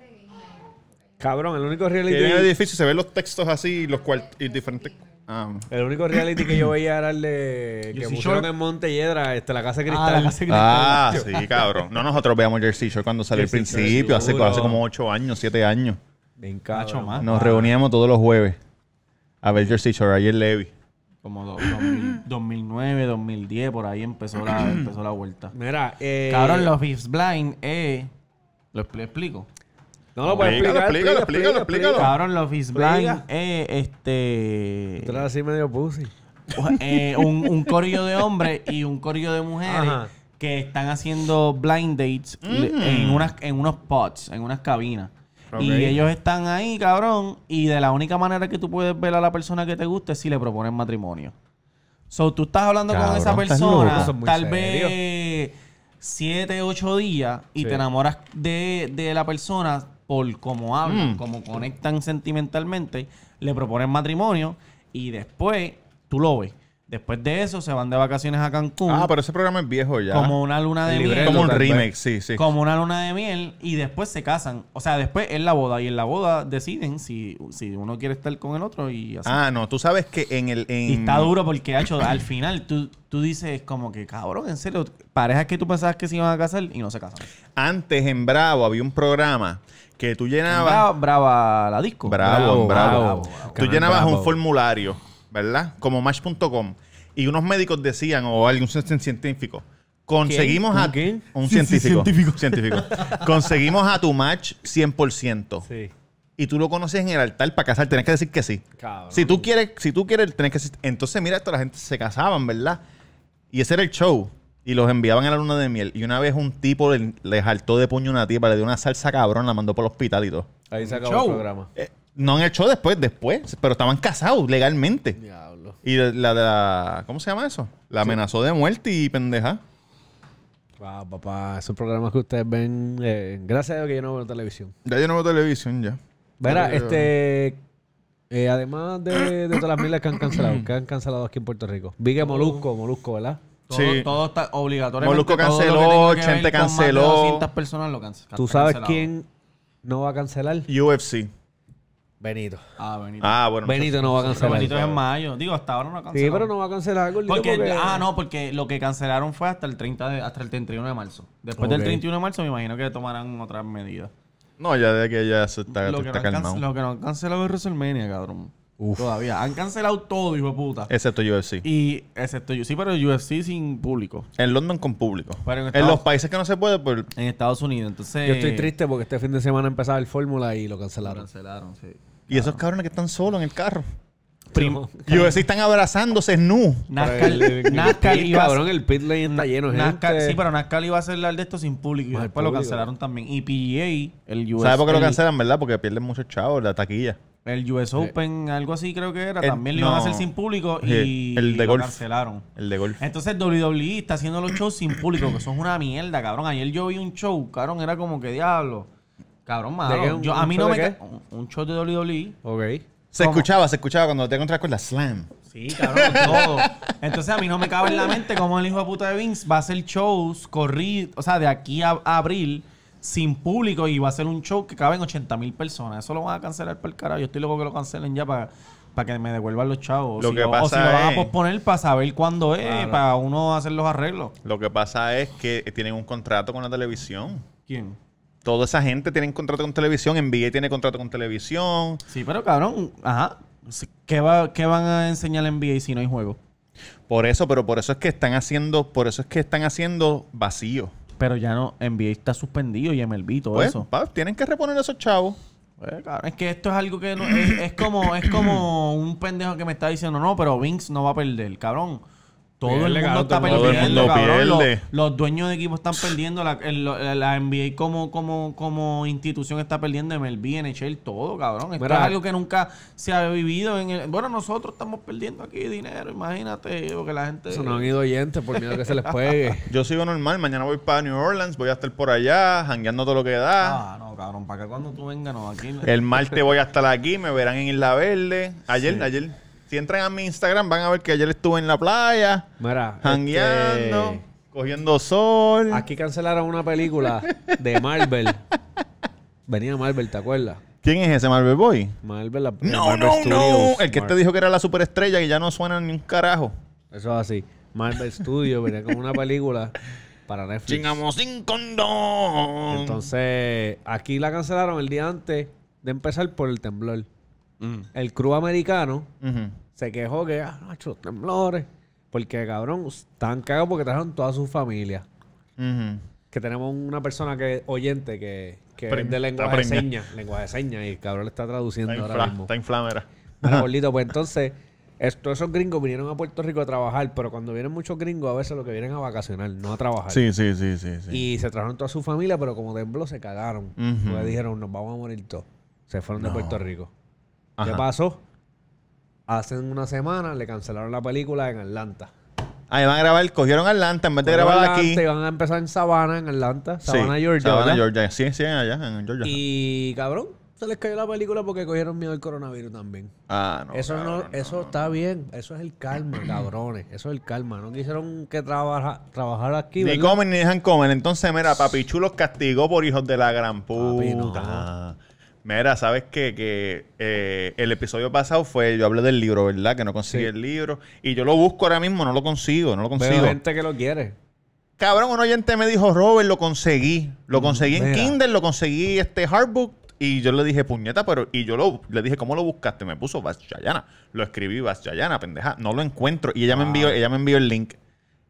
Cabrón, el único reality. Que en el edificio se ven los textos así los y diferentes. Ah, el único reality que yo veía era el de [laughs] que Shore. en este, la casa de cristal. Ah, la casa cristal. Ah, sí, cabrón. No, nosotros veíamos Jersey Shore cuando salió al principio, hace, como ocho años, siete años. Venga, encacho Nos reuníamos todos los jueves. Avengers Teacher, ayer Levy. Como 2009, 2010, [clears throat] por ahí empezó la, [clears throat] empezó la vuelta. Mira, eh, cabrón, los Beefs Blind, eh. Lo explico. No lo puedo explicar. Explícalo, explícalo, explícalo. Cabrón, los Beefs Blind, eh, este. lo así medio pussy. Eh, un, un corillo de hombres y un corillo de mujeres. que están haciendo blind dates mm. en, unas, en unos pods, en unas cabinas. Y ellos están ahí, cabrón. Y de la única manera que tú puedes ver a la persona que te gusta es si le proponen matrimonio. So, tú estás hablando con esa persona, tal vez 7, 8 días, y te enamoras de, la persona por cómo hablan, mm. cómo conectan sentimentalmente, le proponen matrimonio, y después tú lo ves. Después de eso se van de vacaciones a Cancún. Ah, pero ese programa es viejo ya. Como una luna de miel. Como un remix, sí, sí. Como una luna de miel y después se casan. O sea, después es la boda y en la boda deciden si, si uno quiere estar con el otro y así. Ah, no, tú sabes que en el... En... Y está duro porque, hecho al final tú, tú dices como que, cabrón, en serio, parejas que tú pensabas que se iban a casar y no se casan. Antes en Bravo había un programa que tú llenabas... Bravo, la disco. Bravo, bravo. bravo. Tú llenabas un formulario ¿verdad? Como Match.com. Y unos médicos decían, o algún científico, conseguimos a ¿Quién? un científico, científico. científico. conseguimos a tu match 100%. Sí. Y tú lo conoces en el altar para casar, tenés que decir que sí. Cabrón. Si tú quieres, si tú quieres, tenés que Entonces, mira esto, la gente se casaban, ¿verdad? Y ese era el show. Y los enviaban a la luna de miel. Y una vez un tipo les saltó de puño una tipa, le dio una salsa cabrón, la mandó por el hospital y todo. Ahí se acabó el programa. Eh, no han hecho después, después. Pero estaban casados legalmente. Diablo. Y la, de la ¿Cómo se llama eso? La amenazó de muerte y pendeja. Wow, papá. Esos programas que ustedes ven. Eh, gracias a Dios que yo no veo televisión. Ya yo no veo televisión, ya. Verá, este. Eh, además de, todas las miles que han cancelado, que han cancelado aquí en Puerto Rico. Vi que Molusco, Molusco, ¿verdad? Todo, Sí. todo está obligatorio. Molusco canceló, gente canceló. 200 personas lo canceló. Tú sabes quién no va a cancelar. UFC. Benito. Ah, Benito. Ah, bueno. Benito no va a cancelar. Benito es en mayo. Digo, hasta ahora no ha cancelado. Sí, pero no va a cancelar, algo porque, porque, Ah, no, porque lo que cancelaron fue hasta el 30 de, hasta el 31 de marzo. Después del 31 de marzo me imagino que tomarán otras medidas. No, ya de que ya se está, lo Lo que no han cancelado es WrestleMania, cabrón. Uf. Todavía. Han cancelado todo, hijo de puta. Excepto UFC. Y, excepto UFC, pero UFC sin público. En London con público. Pero en, en, los países que no se puede, pues... En Estados Unidos, entonces... Yo estoy triste porque este fin de semana empezaba el Fórmula y lo cancelaron. Lo cancelaron, sí. Y esos cabrones que están solos en el carro. Primo. [laughs] Y ustedes están abrazándose nu. Nazca, Nazca cabrón, el pit lane está lleno de gente. Sí, pero Nazca iba a hacer de esto sin público. Y después lo cancelaron también. Y PGA, el US ¿Sabes por qué lo cancelan, verdad? Porque pierden muchos chavos la taquilla. El US Open, algo así creo que era, también lo iban a hacer sin público y, lo cancelaron. El de golf. Entonces WWE está haciendo los shows sin público, que son una mierda, cabrón. Ayer yo vi un show, cabrón, era como que diablo Cabrón, a ¿Un mí no me. de Un, show de WWE. Ok. Se escuchaba, se escuchaba cuando te encontraste con la slam. Sí, cabrón, [laughs] todo. Entonces a mí no me cabe en la mente cómo el hijo de puta de Vince va a hacer shows corridos, o sea, de aquí a, abril sin público y va a ser un show que cabe en 80 mil personas. Eso lo van a cancelar por el carajo. Yo estoy loco que lo cancelen ya para que me devuelvan los chavos. Lo o si lo van a posponer para saber cuándo es, para uno hacer los arreglos. Lo que pasa es que tienen un contrato con la televisión. ¿Quién? toda esa gente tiene contrato con televisión, NBA tiene contrato con televisión. Sí, pero cabrón, ajá. ¿Qué, va, qué van a enseñar a NBA si no hay juego? Por eso, pero por eso es que están haciendo, por eso es que están haciendo vacío. Pero ya no, NBA está suspendido y MLB todo pues, eso. tienen que reponer esos chavos. Pues, es que esto es algo que es, como es como un pendejo que me está diciendo, no, pero Vince no va a perder, cabrón. Todo el mundo está perdiendo. Los, dueños de equipos están perdiendo. La, la NBA como, como, como institución está perdiendo. MLB, NHL, todo, cabrón. Esto es algo que nunca se ha vivido. En el... Bueno, nosotros estamos perdiendo aquí dinero, imagínate. Porque la gente... Eso no han ido oyentes por miedo que se les pegue. [laughs] Yo sigo normal. Mañana voy para New Orleans. Voy a estar por allá, jangueando todo lo que da. Ah, no, cabrón. Para qué cuando tú vengas, no. Aquí... El martes voy a estar aquí. Me verán en Isla Verde. Ayer, ayer si entran a mi Instagram van a ver que ayer estuve en la playa, Mira, este, cogiendo sol. Aquí cancelaron una película de Marvel. [laughs] Venía Marvel, ¿te acuerdas? ¿Quién es ese Marvel Boy? Marvel, la, no, no, no. El que te dijo que era la superestrella y ya no suena ni un carajo. Eso es así. Marvel Studios venía con una película para Netflix. Chingamos sin condón. Entonces, aquí la cancelaron el día antes de empezar por el temblor. Mm. El crew americano se quejó que, ah, hecho temblores. Porque, cabrón, están cagados porque trajeron toda su familia. Que tenemos una persona que oyente que, que lengua de lenguaje de señas. Lenguaje de señas. Y el cabrón le está traduciendo ahora mismo. Está inflamera. pues entonces... todos esos gringos vinieron a Puerto Rico a trabajar, pero cuando vienen muchos gringos, a veces lo que vienen a vacacionar, no a trabajar. Sí, sí, sí, sí. Y se trajeron toda su familia, pero como tembló, se cagaron. Uh dijeron, nos vamos a morir todos. Se fueron de Puerto Rico. ¿Qué pasó? Hace una semana le cancelaron la película en Atlanta. Ahí van a grabar, cogieron Atlanta en vez de cogieron grabar Atlanta, aquí. Y van a empezar en Savannah, en Atlanta. Savannah, Georgia. Savannah, Georgia. Sí, sí, allá, en Georgia. Y cabrón, se les cayó la película porque cogieron miedo al coronavirus también. Ah, no. Eso, no, eso está bien. Eso es el calma, cabrones. Eso es el calma. No quisieron que trabajara trabajar aquí. Ni comen ni dejan comer. Entonces, mira, Papichu los castigó por hijos de la gran puta. Mira, sabes que, que eh, el episodio pasado fue, yo hablé del libro, ¿verdad? Que no conseguí el libro. Y yo lo busco ahora mismo, no lo consigo, no lo consigo. Pero gente que lo quiere. Cabrón, un oyente me dijo, Robert, lo conseguí. Lo conseguí en Kindle, lo conseguí este hardbook. Y yo le dije, puñeta, pero... Y yo le dije, ¿cómo lo buscaste? Me puso Vachayana. Lo escribí Vachayana, pendeja. No lo encuentro. Y ella, me envió, ah. ella me envió el link.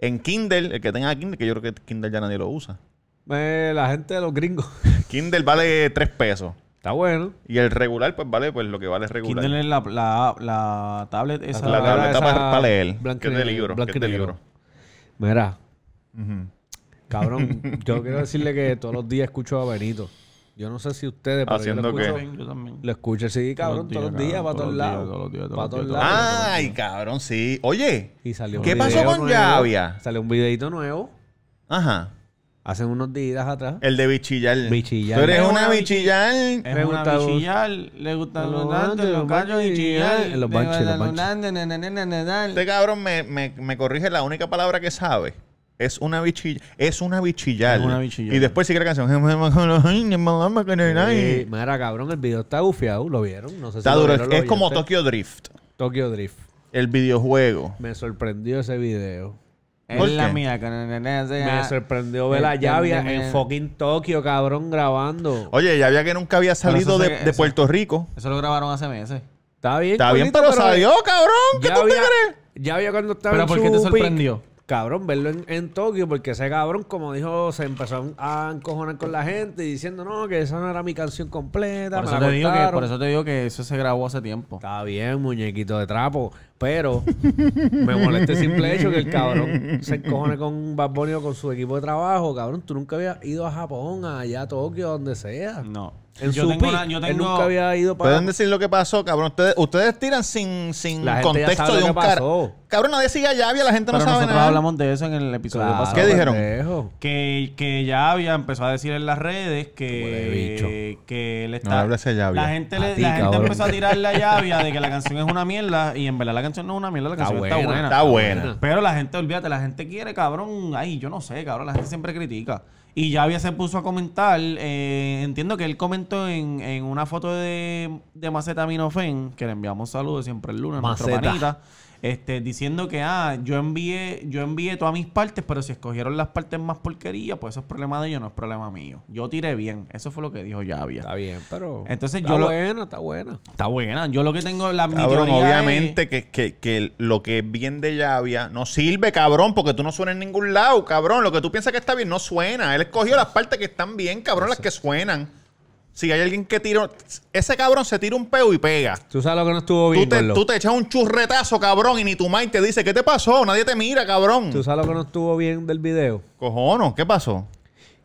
En Kindle, el que tenga Kindle, que yo creo que Kindle ya nadie lo usa. Eh, la gente de los gringos. Kindle vale tres pesos. Está bueno. Y el regular, pues vale, pues lo que vale es regular. la, la, la tablet esa. La, tablet para, leer. que es de libro. Que es libro. Mira. Cabrón, [laughs] yo quiero decirle que todos los días escucho a Benito. Yo no sé si ustedes, pero lo escucho. sí, cabrón, todos los días, para todos lados. Para todos lados. Ay, cabrón, sí. Oye, y salió ¿qué pasó con Javia Salió un videito nuevo. Ajá hace unos días atrás. El de bichillar. Bichillar. Tú eres una, bichillal. bichillar. Es una bichillar. Le gustan los dantes, los cachos bichillar. Los banches, eh, los Este cabrón me, me, me corrige la única palabra que sabe. Es una bichilla, es una bichillar. Es una bichillar. Y después sigue la canción. mira, cabrón, el video está gufiado, lo vieron. No sé está duro. es como Tokyo Drift. Tokyo Drift. El videojuego. Me sorprendió ese video. Es la mía. Me sorprendió ver la llave en fucking Tokio, cabrón, grabando. Oye, llave que nunca había salido de, Puerto Rico. Eso lo grabaron hace meses. Está bien. Está pero, salió, eh, cabrón. ¿Qué tú te crees? Ya cuando estaba Pero ¿por qué te sorprendió? cabrón, verlo en, Tokio, porque ese cabrón, como dijo, se empezó a encojonar con la gente diciendo, no, que esa no era mi canción completa. Por, eso, te digo que, eso se grabó hace tiempo. Está bien, muñequito de trapo, pero me molesta el simple hecho que el cabrón se encojone con Bad con su equipo de trabajo. Cabrón, tú nunca habías ido a Japón, allá a Tokio, donde sea. No yo, nunca había ido para. Pueden decir lo que pasó, cabrón. Ustedes, ustedes tiran sin, sin contexto de un carro. Cabrón, nadie sigue a la gente no sabe nosotros nada. hablamos de eso en el episodio pasado. ¿Qué dijeron? Que, que Yavia empezó a decir en las redes que. Que él está. La gente, le, la gente empezó a tirarle a Yavia [laughs] de que la canción es una mierda. Y en verdad la canción no es una mierda, la canción está buena. Está buena. Está buena. Pero la gente, olvídate, la gente quiere, cabrón. Ay, yo no sé, cabrón. La gente siempre critica. Y había se puso a comentar, eh, entiendo que él comentó en, en una foto de, de Maceta que le enviamos saludos siempre el lunes, nuestra nuestro este, diciendo que, ah, yo envié, yo envié todas mis partes, pero si escogieron las partes más porquería, pues eso es problema de ellos, no es problema mío. Yo tiré bien. Eso fue lo que dijo Javier. Está bien, pero... Entonces está yo buena, lo, está buena. Está buena. Yo lo que tengo la Cabrón, obviamente que, que, que, lo que es bien de Llavia no sirve, cabrón, porque tú no suena en ningún lado, cabrón. Lo que tú piensas que está bien no suena. Él escogió las partes que están bien, cabrón, las que suenan. Si hay alguien que tira. Ese cabrón se tira un peo y pega. Tú sabes lo que no estuvo bien. Tú te, tú te echas un churretazo, cabrón, y ni tu mind te dice, ¿qué te pasó? Nadie te mira, cabrón. Tú sabes lo que no estuvo bien del video. Cojono, ¿qué pasó?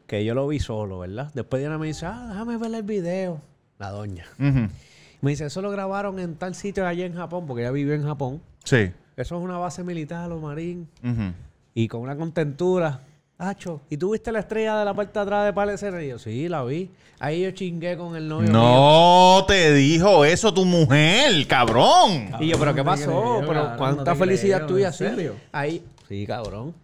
Que yo lo vi solo, ¿verdad? Después Diana me dice, ah, déjame ver el video. La doña. Me dice, eso lo grabaron en tal sitio allá en Japón, porque ella vivió en Japón. Sí. Eso es una base militar, los marines. Y con una contentura. Acho, ¿y tú viste la estrella de la parte atrás de Palacer? Y sí, la vi. Ahí yo chingué con el novio. No te dijo eso tu mujer, cabrón. y yo, pero ¿qué pasó? pero cuánta felicidad tuya, Ahí, sí, cabrón.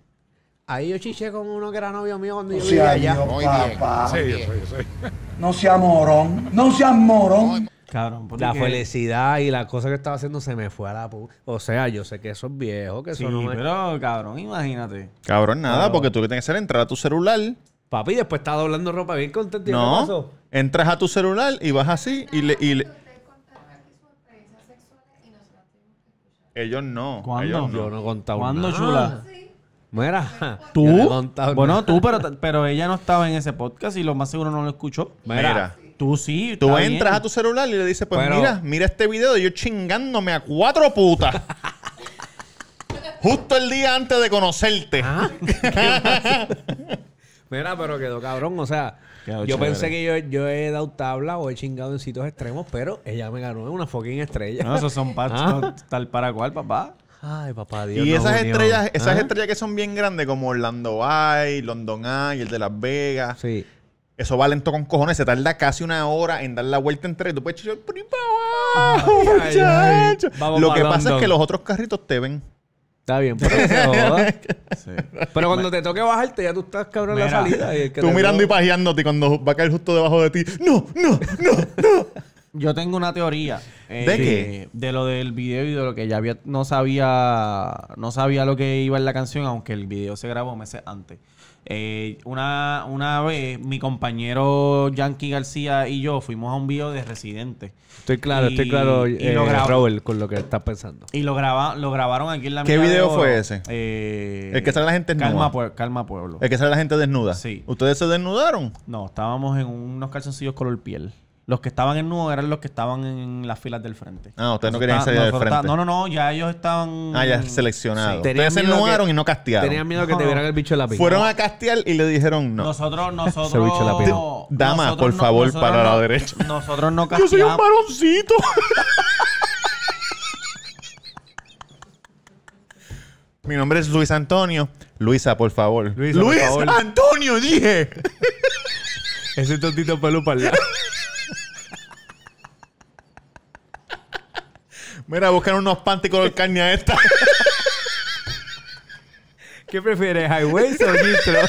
Ahí yo chiché con uno que era novio mío cuando yo vivía allá. Sí, sí, No se morón. No seas morón. Cabrón, la felicidad y la cosa que estaba haciendo se me fue a la pu O sea, yo sé que eso es viejo, que son eso no pero cabrón, imagínate. Cabrón, nada, porque tú que tienes que hacer entrar a tu celular. Papi, después estás doblando ropa bien contento. No, entras a tu celular y vas así y le... Y le... Ellos no. ¿Cuándo? Ellos no. Yo no he ¿Cuándo, chula? Ah, Mira, [laughs] tú. bueno, tú, pero, ella no estaba en ese podcast y lo más seguro no lo escuchó. Mira tú sí. Tú entras a tu celular y le dices, pues mira, mira este video de yo chingándome a cuatro putas. [laughs] Justo el día antes de conocerte. Ah. [laughs] Mira, pero quedó cabrón. O sea, yo pensé que yo, he dado tabla o he chingado en sitios extremos, pero ella me ganó una fucking estrella. No, esos son [laughs] ¿Ah? tal para cual, papá. Ay, papá, Dios. Y esas estrellas, esas ah. estrellas que son bien grandes, como Orlando ay, London Eye, el de Las Vegas. Sí. Eso va lento con cojones, se tarda casi una hora en dar la vuelta entre... y tú puedes chichar muchacho. Lo que pasa es que los otros carritos te ven. Está bien, pero [laughs] Pero cuando te toque bajarte, ya tú estás cabrón en la salida. Tú mirando y pajeándote cuando va a caer justo debajo de ti. No, no, no, no. Yo tengo una teoría. Eh, ¿De qué? De, lo del video y de lo que ya había, no sabía, no sabía lo que iba en la canción, aunque el video se grabó meses antes. Eh, una, una vez, mi compañero Yankee García y yo fuimos a un video de Residente. Estoy claro, estoy claro, y lo eh, con lo que estás pensando. Y lo, graba, lo grabaron aquí en la ¿Qué video fue ese? el que sale la gente desnuda. Calma, calma, Pueblo. El que sale la gente desnuda. Sí. ¿Ustedes se desnudaron? No, estábamos en unos calzoncillos color piel. Los que estaban en nudo eran los que estaban en las filas del frente. Ah, ustedes no querían salir del frente. no, no, no, ya ellos estaban. Ah, ya seleccionados. Ustedes se y no castearon. Tenían miedo que te vieran el bicho de la pinga. Fueron a castear y le dijeron no. Nosotros, nosotros. Ese bicho de la Dama, por favor, para la derecha. Nosotros no casteamos. Yo soy un varoncito. Mi nombre es Luis Antonio. Luisa, por favor. Luis Antonio, dije. Ese tontito pelo para Mira, buscan unos panty color carne a esta. [laughs] ¿Qué prefieres, Highways o Nitro?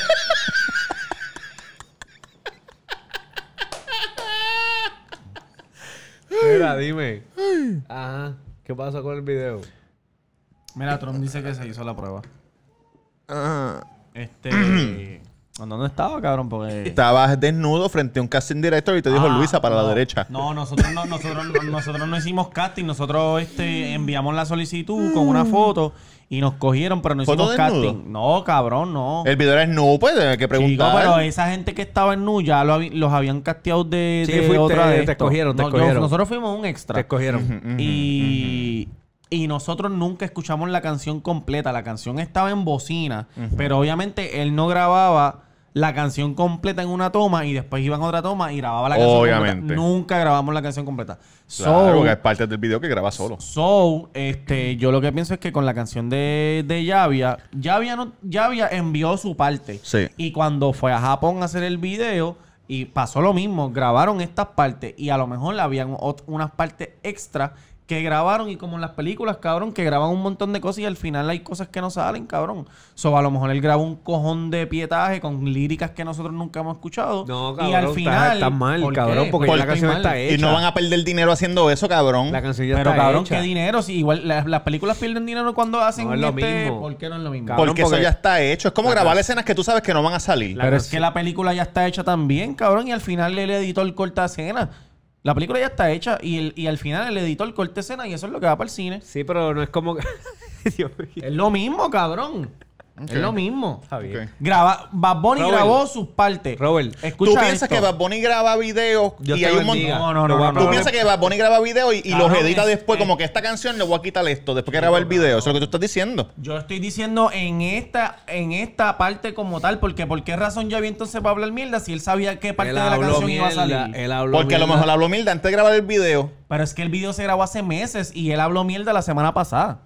Mira, dime. Ajá. ¿Qué pasó con el video? Mira, Trump dice que se hizo la prueba. Este. ¿Dónde estaba, cabrón? Porque... Estabas desnudo frente a un casting director y te dijo ah, Luisa para la derecha. No, nosotros no, nosotros, no hicimos casting, nosotros este, enviamos la solicitud con una mm. foto y nos cogieron, pero no hicimos casting. No, cabrón, no. El video era desnudo? pues, hay que preguntar. pero esa gente que estaba en nu ya los habían casteado de, sí, otra vez. Te escogieron, te escogieron. nosotros fuimos un extra. Te escogieron. y... Y nosotros nunca escuchamos la canción completa. La canción estaba en bocina. Pero obviamente él no grababa la canción completa en una toma y después iban a otra toma y grababa la canción Obviamente. Nunca grabamos la canción completa. Claro, que es parte del video que graba solo. So, este, yo lo que pienso es que con la canción de, de Yavia, Yavia, no, Yavia envió su parte. Sí. Y cuando fue a Japón a hacer el video, y pasó lo mismo, grabaron estas partes y a lo mejor le habían unas partes extra que grabaron y como en las películas, cabrón, que graban un montón de cosas y al final hay cosas que no salen, cabrón. So, a lo mejor él grabó un cojón de pietaje con líricas que nosotros nunca hemos escuchado. No, cabrón, y al final, está, mal, cabrón, porque, la canción está hecha. Y no van a perder dinero haciendo eso, cabrón. La canción ya Pero, cabrón, hecha. ¿qué dinero? Si igual las, películas pierden dinero cuando hacen lo este, mismo. ¿Por qué no es lo mismo? porque, eso ya está hecho. Es como grabar escenas que tú sabes que no van a salir. Pero es que la película ya está hecha también, cabrón, y al final el editor corta escenas. La película ya está hecha y, al final el editor corta escena y eso es lo que va para el cine. Sí, pero no es como... que... [laughs] Es lo mismo, cabrón. Es lo mismo. Está Graba, Bad Bunny grabó sus partes. Robert, ¿Tú piensas que Bad Bunny graba videos y hay un montón... No, no, no, ¿Tú piensas que Bad Bunny graba videos y, los edita después? Como que esta canción le voy a quitar esto después que graba el video. Eso es lo que tú estás diciendo. Yo estoy diciendo en esta, en esta parte como tal, porque ¿por qué razón yo había entonces para hablar mierda si él sabía qué parte de la canción iba a salir? él habló Porque a lo mejor habló mierda antes de grabar el video. Pero es que el video se grabó hace meses y él habló mierda la semana pasada.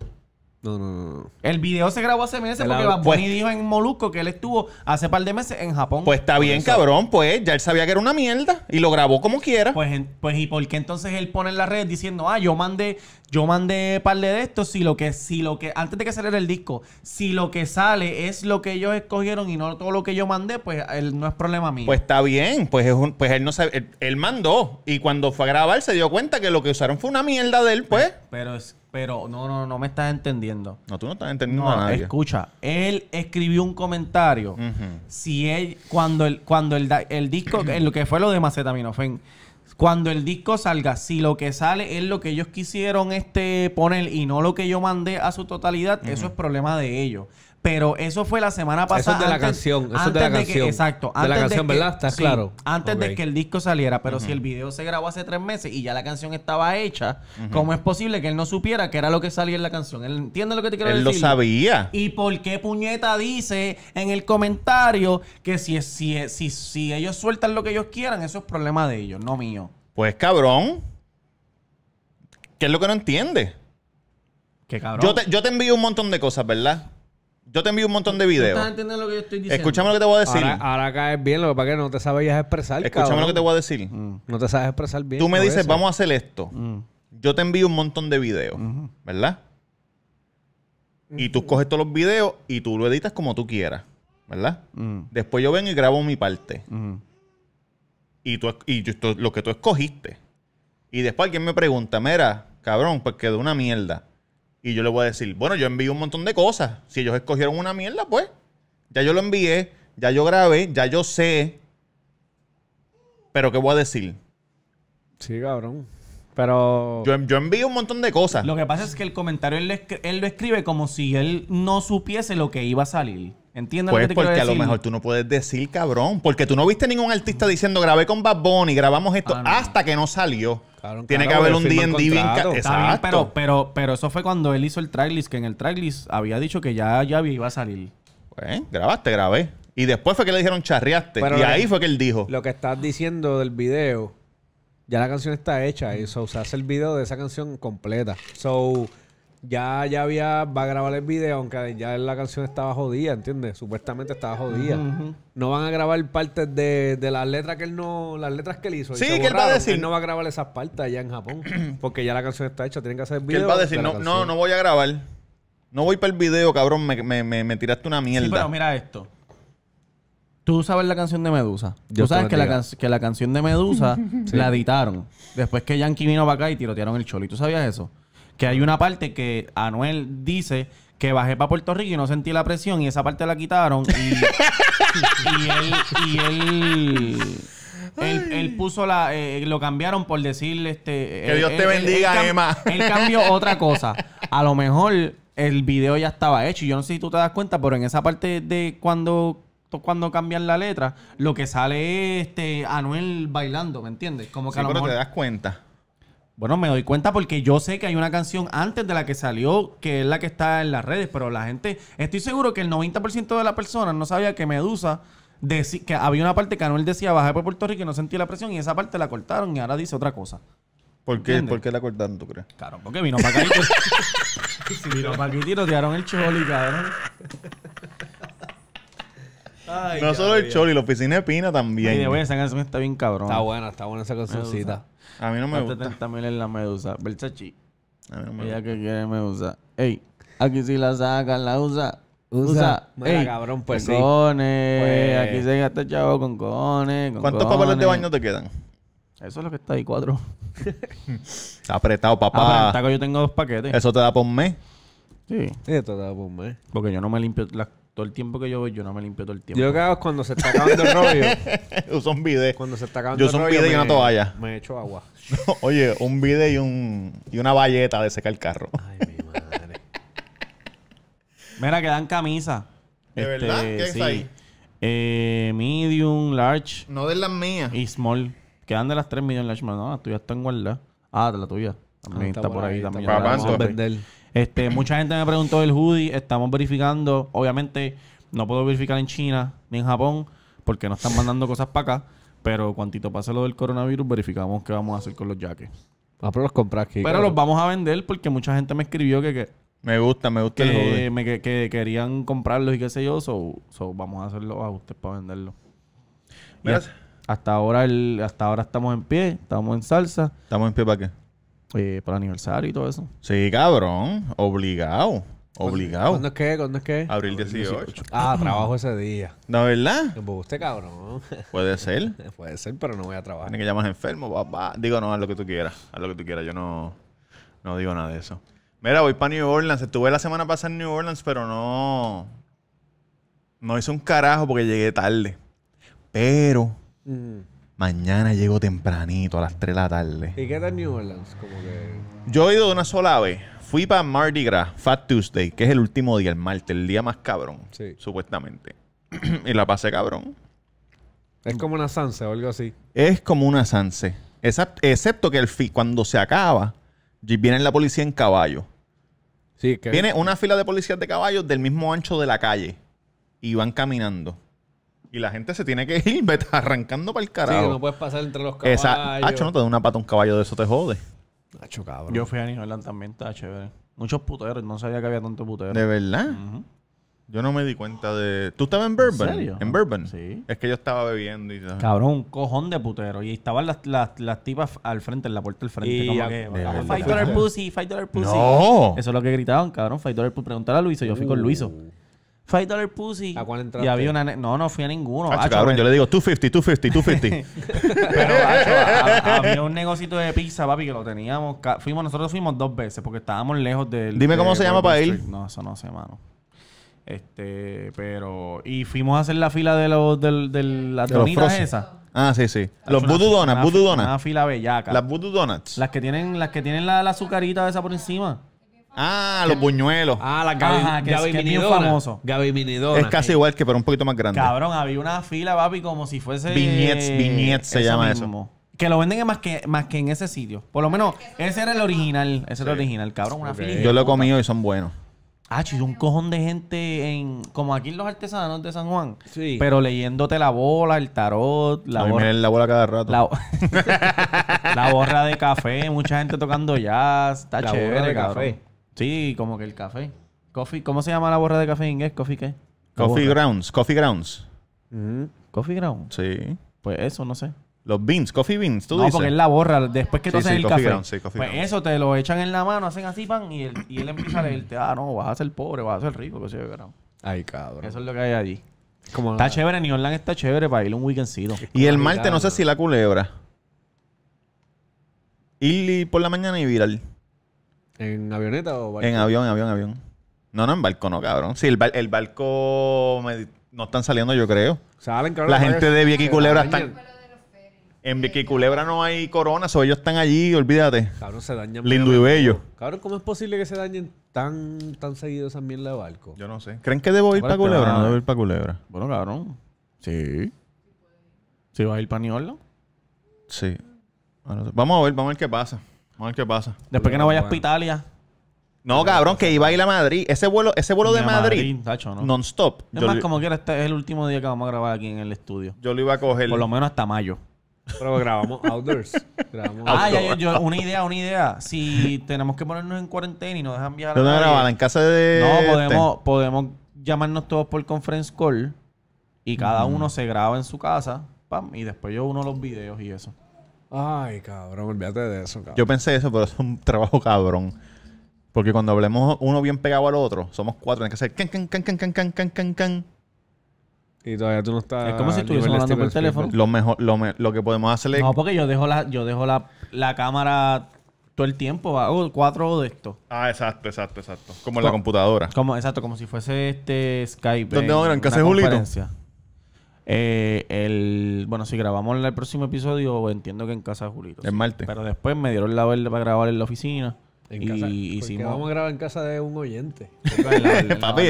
El video se grabó hace meses porque Bad pues- dijo en Molusco que él estuvo hace par de meses en Japón. Pues está bien, cabrón, pues. Ya él sabía que era una mierda y lo grabó como quiera. Pues, pues ¿y por qué entonces él pone en la red diciendo, ah, yo mandé, yo mandé par de esto si lo que, si lo que, antes de que saliera el disco, si lo que sale es lo que ellos escogieron y no todo lo que yo mandé, pues él no es problema mío. Pues está bien, pues, es pues él no sabe, él, mandó y cuando fue a grabar se dio cuenta que lo que usaron fue una mierda de él, pues. pero es pero no, no, no me estás entendiendo. No, tú no estás entendiendo a nadie. Escucha, él escribió un comentario. Si él, cuando el, cuando el, el disco, en lo que fue lo de Macetaminofen, cuando el disco salga, si lo que sale es lo que ellos quisieron este poner y no lo que yo mandé a su totalidad, eso es problema de ellos. Pero eso fue la semana pasada. Eso es de la canción. Eso es de la canción. Que, exacto. Antes de la canción, ¿verdad? Está claro. Antes de que el disco saliera. Pero si el video se grabó hace tres meses y ya la canción estaba hecha, ¿cómo es posible que él no supiera que era lo que salía en la canción? ¿Él entiende lo que te quiero decir? Él lo sabía. ¿Y por qué puñeta dice en el comentario que si, si, ellos sueltan lo que ellos quieran, eso es problema de ellos, no mío? Pues cabrón. ¿Qué es lo que no entiende? Qué cabrón. Yo te, yo te envío un montón de cosas, ¿verdad? Yo te envío un montón de videos. ¿Estás lo que Escúchame lo que te voy a decir. Ahora, caes bien, lo que pasa es que no te sabes expresar. Escúchame lo que te voy a decir. Mm, no te sabes expresar bien. Tú me dices, vamos a hacer esto. Mm. Yo te envío un montón de videos, ¿verdad? Y tú coges todos los videos y tú lo editas como tú quieras, ¿verdad? Mm. Después yo vengo y grabo mi parte. Y, tú, y lo que tú escogiste. Y después alguien me pregunta, mira, cabrón, pues quedó una mierda. Y yo le voy a decir, bueno, yo envío un montón de cosas. Si ellos escogieron una mierda, pues ya yo lo envié, ya yo grabé, ya yo sé. Pero ¿qué voy a decir? Sí, cabrón. Pero. Yo, envío un montón de cosas. Lo que pasa es que el comentario él él lo, escribe como si él no supiese lo que iba a salir. Entiendo pues lo que porque a lo mejor tú no puedes decir cabrón, porque tú no viste ningún artista diciendo grabé con Bad Bunny, grabamos esto ah, hasta que no salió. Tiene que haber un D&D bien... pero, pero, pero eso fue cuando él hizo el tracklist, que en el tracklist había dicho que ya, ya iba a salir. Pues, grabaste, grabé. Y después fue que le dijeron charreaste. y ahí fue que él dijo. Lo que estás diciendo del video, ya la canción está hecha. eso so, se hace el video de esa canción completa. So ya, ya había, va a grabar el video, aunque ya la canción estaba jodida, ¿entiendes? Supuestamente estaba jodida. No van a grabar partes de, de, las letras que él no, las letras que él hizo. Sí, ¿qué va a decir. no va a grabar esas partes allá en Japón, [clears throat] porque ya la canción está hecha, tienen que hacer video. ¿Qué va a decir, no, no, no voy a grabar. No voy para el video, cabrón, me, tiraste una mierda. pero mira esto. Tú sabes la canción de Medusa. Tú sabes que la, que la, canción de Medusa [laughs] la editaron. Después que Yankee vino para acá y tirotearon el choli. tú sabías eso? Que hay una parte que Anuel dice que bajé para Puerto Rico y no sentí la presión y esa parte la quitaron y, él... Y él puso la eh, eh, lo cambiaron por decir este que Dios te bendiga Emma él cambió [laughs] otra cosa a lo mejor el video ya estaba hecho y yo no sé si tú te das cuenta pero en esa parte de cuando cuando cambian la letra lo que sale es este Anuel bailando ¿me entiendes? como que te das cuenta bueno, me doy cuenta porque yo sé que hay una canción antes de la que salió, que es la que está en las redes, pero la gente, estoy seguro que el 90% de las personas no sabía que Medusa, que había una parte que Anuel decía bajé por Puerto Rico y no sentí la presión y esa parte la cortaron y ahora dice otra cosa. ¿Por qué, ¿Por qué la cortaron, tú crees? Claro, porque vino para acá y, [laughs] vino para aquí y tiraron el choli, cabrón no solo el Choli, la oficina de Pina también. Mire, bueno, esa está bien cabrón. Está buena, está buena esa cosita. A mí no me gusta. También en la medusa. Versace. A mí no me Ella que quiere medusa. Ey, aquí si la sacan, la usa. Usa. cabrón, pues sí. Cones. Pues. Aquí se gasta chavo con cones. ¿Cuántos papeles de baño te quedan? Eso es lo que está ahí, cuatro. [laughs] está apretado, papá. Apretado, ah, yo tengo dos paquetes. Eso te da por un mes. Sí. Esto te da por un mes. Porque yo no me limpio las todo el tiempo que yo voy, yo no me limpio todo el tiempo. Yo que cuando se está acabando el rollo. [laughs] Uso un bidet. Cuando se está acabando yo el rollo. Yo uso un bidet y una toalla. Me echo agua. [laughs] Oye, un bidet y, un, una valleta de secar el carro. [laughs] Ay, mi madre. Mira, quedan camisas. ¿De este, verdad? ¿Qué sí. es ahí? Eh, medium, large. No de las mías. Y small. Quedan de las tres medium, large. No, tuya está en guardar. Ah, de la tuya. Ah, también está, por ahí, ahí también. Para vender. Este, mucha gente me preguntó del hoodie. Estamos verificando. Obviamente, no puedo verificar en China ni en Japón porque no están mandando cosas para acá. Pero cuantito pase lo del coronavirus, verificamos qué vamos a hacer con los jackets. Ah, pero los compras aquí. Pero los vamos a vender porque mucha gente me escribió que, me gusta, me gusta el hoodie. que, querían comprarlos y qué sé yo. So, so vamos a hacerlo a ustedes para venderlo. hasta ahora el, hasta ahora estamos en pie, estamos en salsa. ¿Estamos en pie para qué? Eh, para aniversario y todo eso. Sí, cabrón. Obligado. Pues Obligado. ¿Cuándo es que? ¿Cuándo es que? Abril 18. Ah, trabajo ese día. ¿No verdad? Pues usted, cabrón. Puede ser. [laughs] Puede ser, pero no voy a trabajar. Tiene que llamas enfermo, Digo, no, haz lo que tú quieras. Haz lo que tú quieras. Yo no, no digo nada de eso. Mira, voy para New Orleans. Estuve la semana pasada en New Orleans, pero no. No hice un carajo porque llegué tarde. Pero. Mm. Mañana llego tempranito, a las 3 de la tarde. ¿Y qué tal New Orleans? Como que... Yo he ido de una sola vez. Fui para Mardi Gras, Fat Tuesday, que es el último día, el martes, el día más cabrón, supuestamente. [clears throat] y la pasé cabrón. Es como una sanse o algo así. Es como una sanse. Excepto que el cuando se acaba, viene la policía en caballo. Sí, que... Viene una fila de policías de caballos del mismo ancho de la calle y van caminando. Y la gente se tiene que ir [laughs] arrancando para el carajo. Sí, no puedes pasar entre los caballos. Hacho, no te da una pata un caballo de eso, te jode. Hacho, cabrón. Yo fui a New Orleans también, está chévere. Muchos puteros, no sabía que había tanto putero. ¿De verdad? Yo no me di cuenta de. ¿Tú estabas en Bourbon? ¿En serio? ¿En Bourbon? Sí. Es que yo estaba bebiendo y. Cabrón, un cojón de putero. Y estaban las, las, las tipas al frente, en la puerta del frente. Y como que. Five dollar pussy, Fighter pussy. No. Eso es lo que gritaban, cabrón. Fighter dollar pussy. Preguntar a Luiso. Yo fui con uh. Luiso. 5 Dollar Pussy. Y había una... No, no fui a ninguno. yo le digo 250, 250, 250. Pero, Hacho, había un negocito de pizza, papi, que lo teníamos... Fuimos, nosotros fuimos dos veces porque estábamos lejos del... Dime cómo se llama para ir. No, eso no sé, mano. Este, pero... Y fuimos a hacer la fila de los... las de esas. Ah, sí, sí. Los Voodoo Donuts, Voodoo Donuts. Una fila bellaca. Las Voodoo Donuts. Las que tienen, las que tienen la, la azucarita esa por encima. Ah, los buñuelos. Ah, la caja es- famoso. Gaby Es casi igual que, pero un poquito más grande. Cabrón, había una fila, papi, como si fuese. Viñets Viñets se llama eso. Que lo venden más que, más que en ese sitio. Por lo menos, ese era el original. Ese era el original, cabrón. Una fila. Yo lo he comido y son buenos. Ah, chido, un cojón de gente en. Como aquí en los artesanos de San Juan. Sí. Pero leyéndote la bola, el tarot, la a la bola cada rato. La, [laughs] la borra de café, mucha gente tocando jazz. Está chévere, Sí, como que el café. Coffee, ¿Cómo se llama la borra de café en inglés? ¿Coffee qué? Coffee grounds, coffee grounds. Mm. ¿Coffee grounds? Sí. Pues eso, no sé. Los beans, coffee beans, tú no, dices. No, porque es la borra después que tú haces el café. Ground, sí, pues eso te lo echan en la mano, hacen así pan y él, y él empieza a leerte, ah, no, vas a ser pobre, vas a ser rico, que se Ay, cabrón. Eso es lo que hay allí. está chévere, New Orleans está chévere para ir un weekendcito. Y el martes no sé si la culebra. Ir por la mañana y viral. ¿En avioneta o barco? En avión, avión, avión. No, no, en barco no, cabrón. Sí, el, bar, el barco no están saliendo, yo creo. Salen, cabrón. La gente de Vicky Culebra están... En Vicky Culebra no hay coronas o ellos están allí, olvídate. Cabrón, se dañan. Lindo y bello. Cabrón, ¿cómo es posible que se dañen tan, tan seguido esas mierdas de barco? Yo no sé. ¿Creen que debo ir para Culebra o ah. no debo ir para Culebra? Bueno, cabrón. Sí. ¿Sí vas a ir para Sí. vamos a ver, vamos a ver qué pasa a qué pasa. Después que no ah, vaya a Italia. No, cabrón, pues que iba a ir a Madrid. Ese vuelo, ese vuelo de, Madrid, non non-stop. Es más, como quiera, este es el último día que vamos a grabar aquí en el estudio. Yo lo iba a coger. Por lo menos hasta mayo. Pero grabamos outdoors. ah, yo, una idea, una idea. Si tenemos que ponernos en cuarentena y nos dejan viajar Lo ¿Dónde grabar? ¿En casa de.? No, este? podemos, podemos llamarnos todos por conference call y cada uno se graba en su casa pam, y después yo uno los videos y eso. Ay, cabrón, olvídate de eso, cabrón. Yo pensé eso, pero es un trabajo cabrón. Porque cuando hablemos uno bien pegado al otro, somos cuatro, tienes que hacer can, can, can, can, can, can, can, can, Y todavía tú no estás. Es como si estuviese hablando por teléfono. Lo, mejor, lo, lo, que podemos hacer es. No, porque yo dejo la, yo dejo la, la cámara todo el tiempo. Hago ah, oh, cuatro de esto. Ah, exacto, exacto, exacto. Como en la computadora. Como, exacto, como si fuese este Skype. ¿Dónde ahora? ¿En casa Julito? Eh, el, bueno, si grabamos el próximo episodio, entiendo que en casa de Julito. Pero después me dieron la verde para grabar en la oficina. Y casa, vamos a grabar en casa de un oyente. [laughs] papi,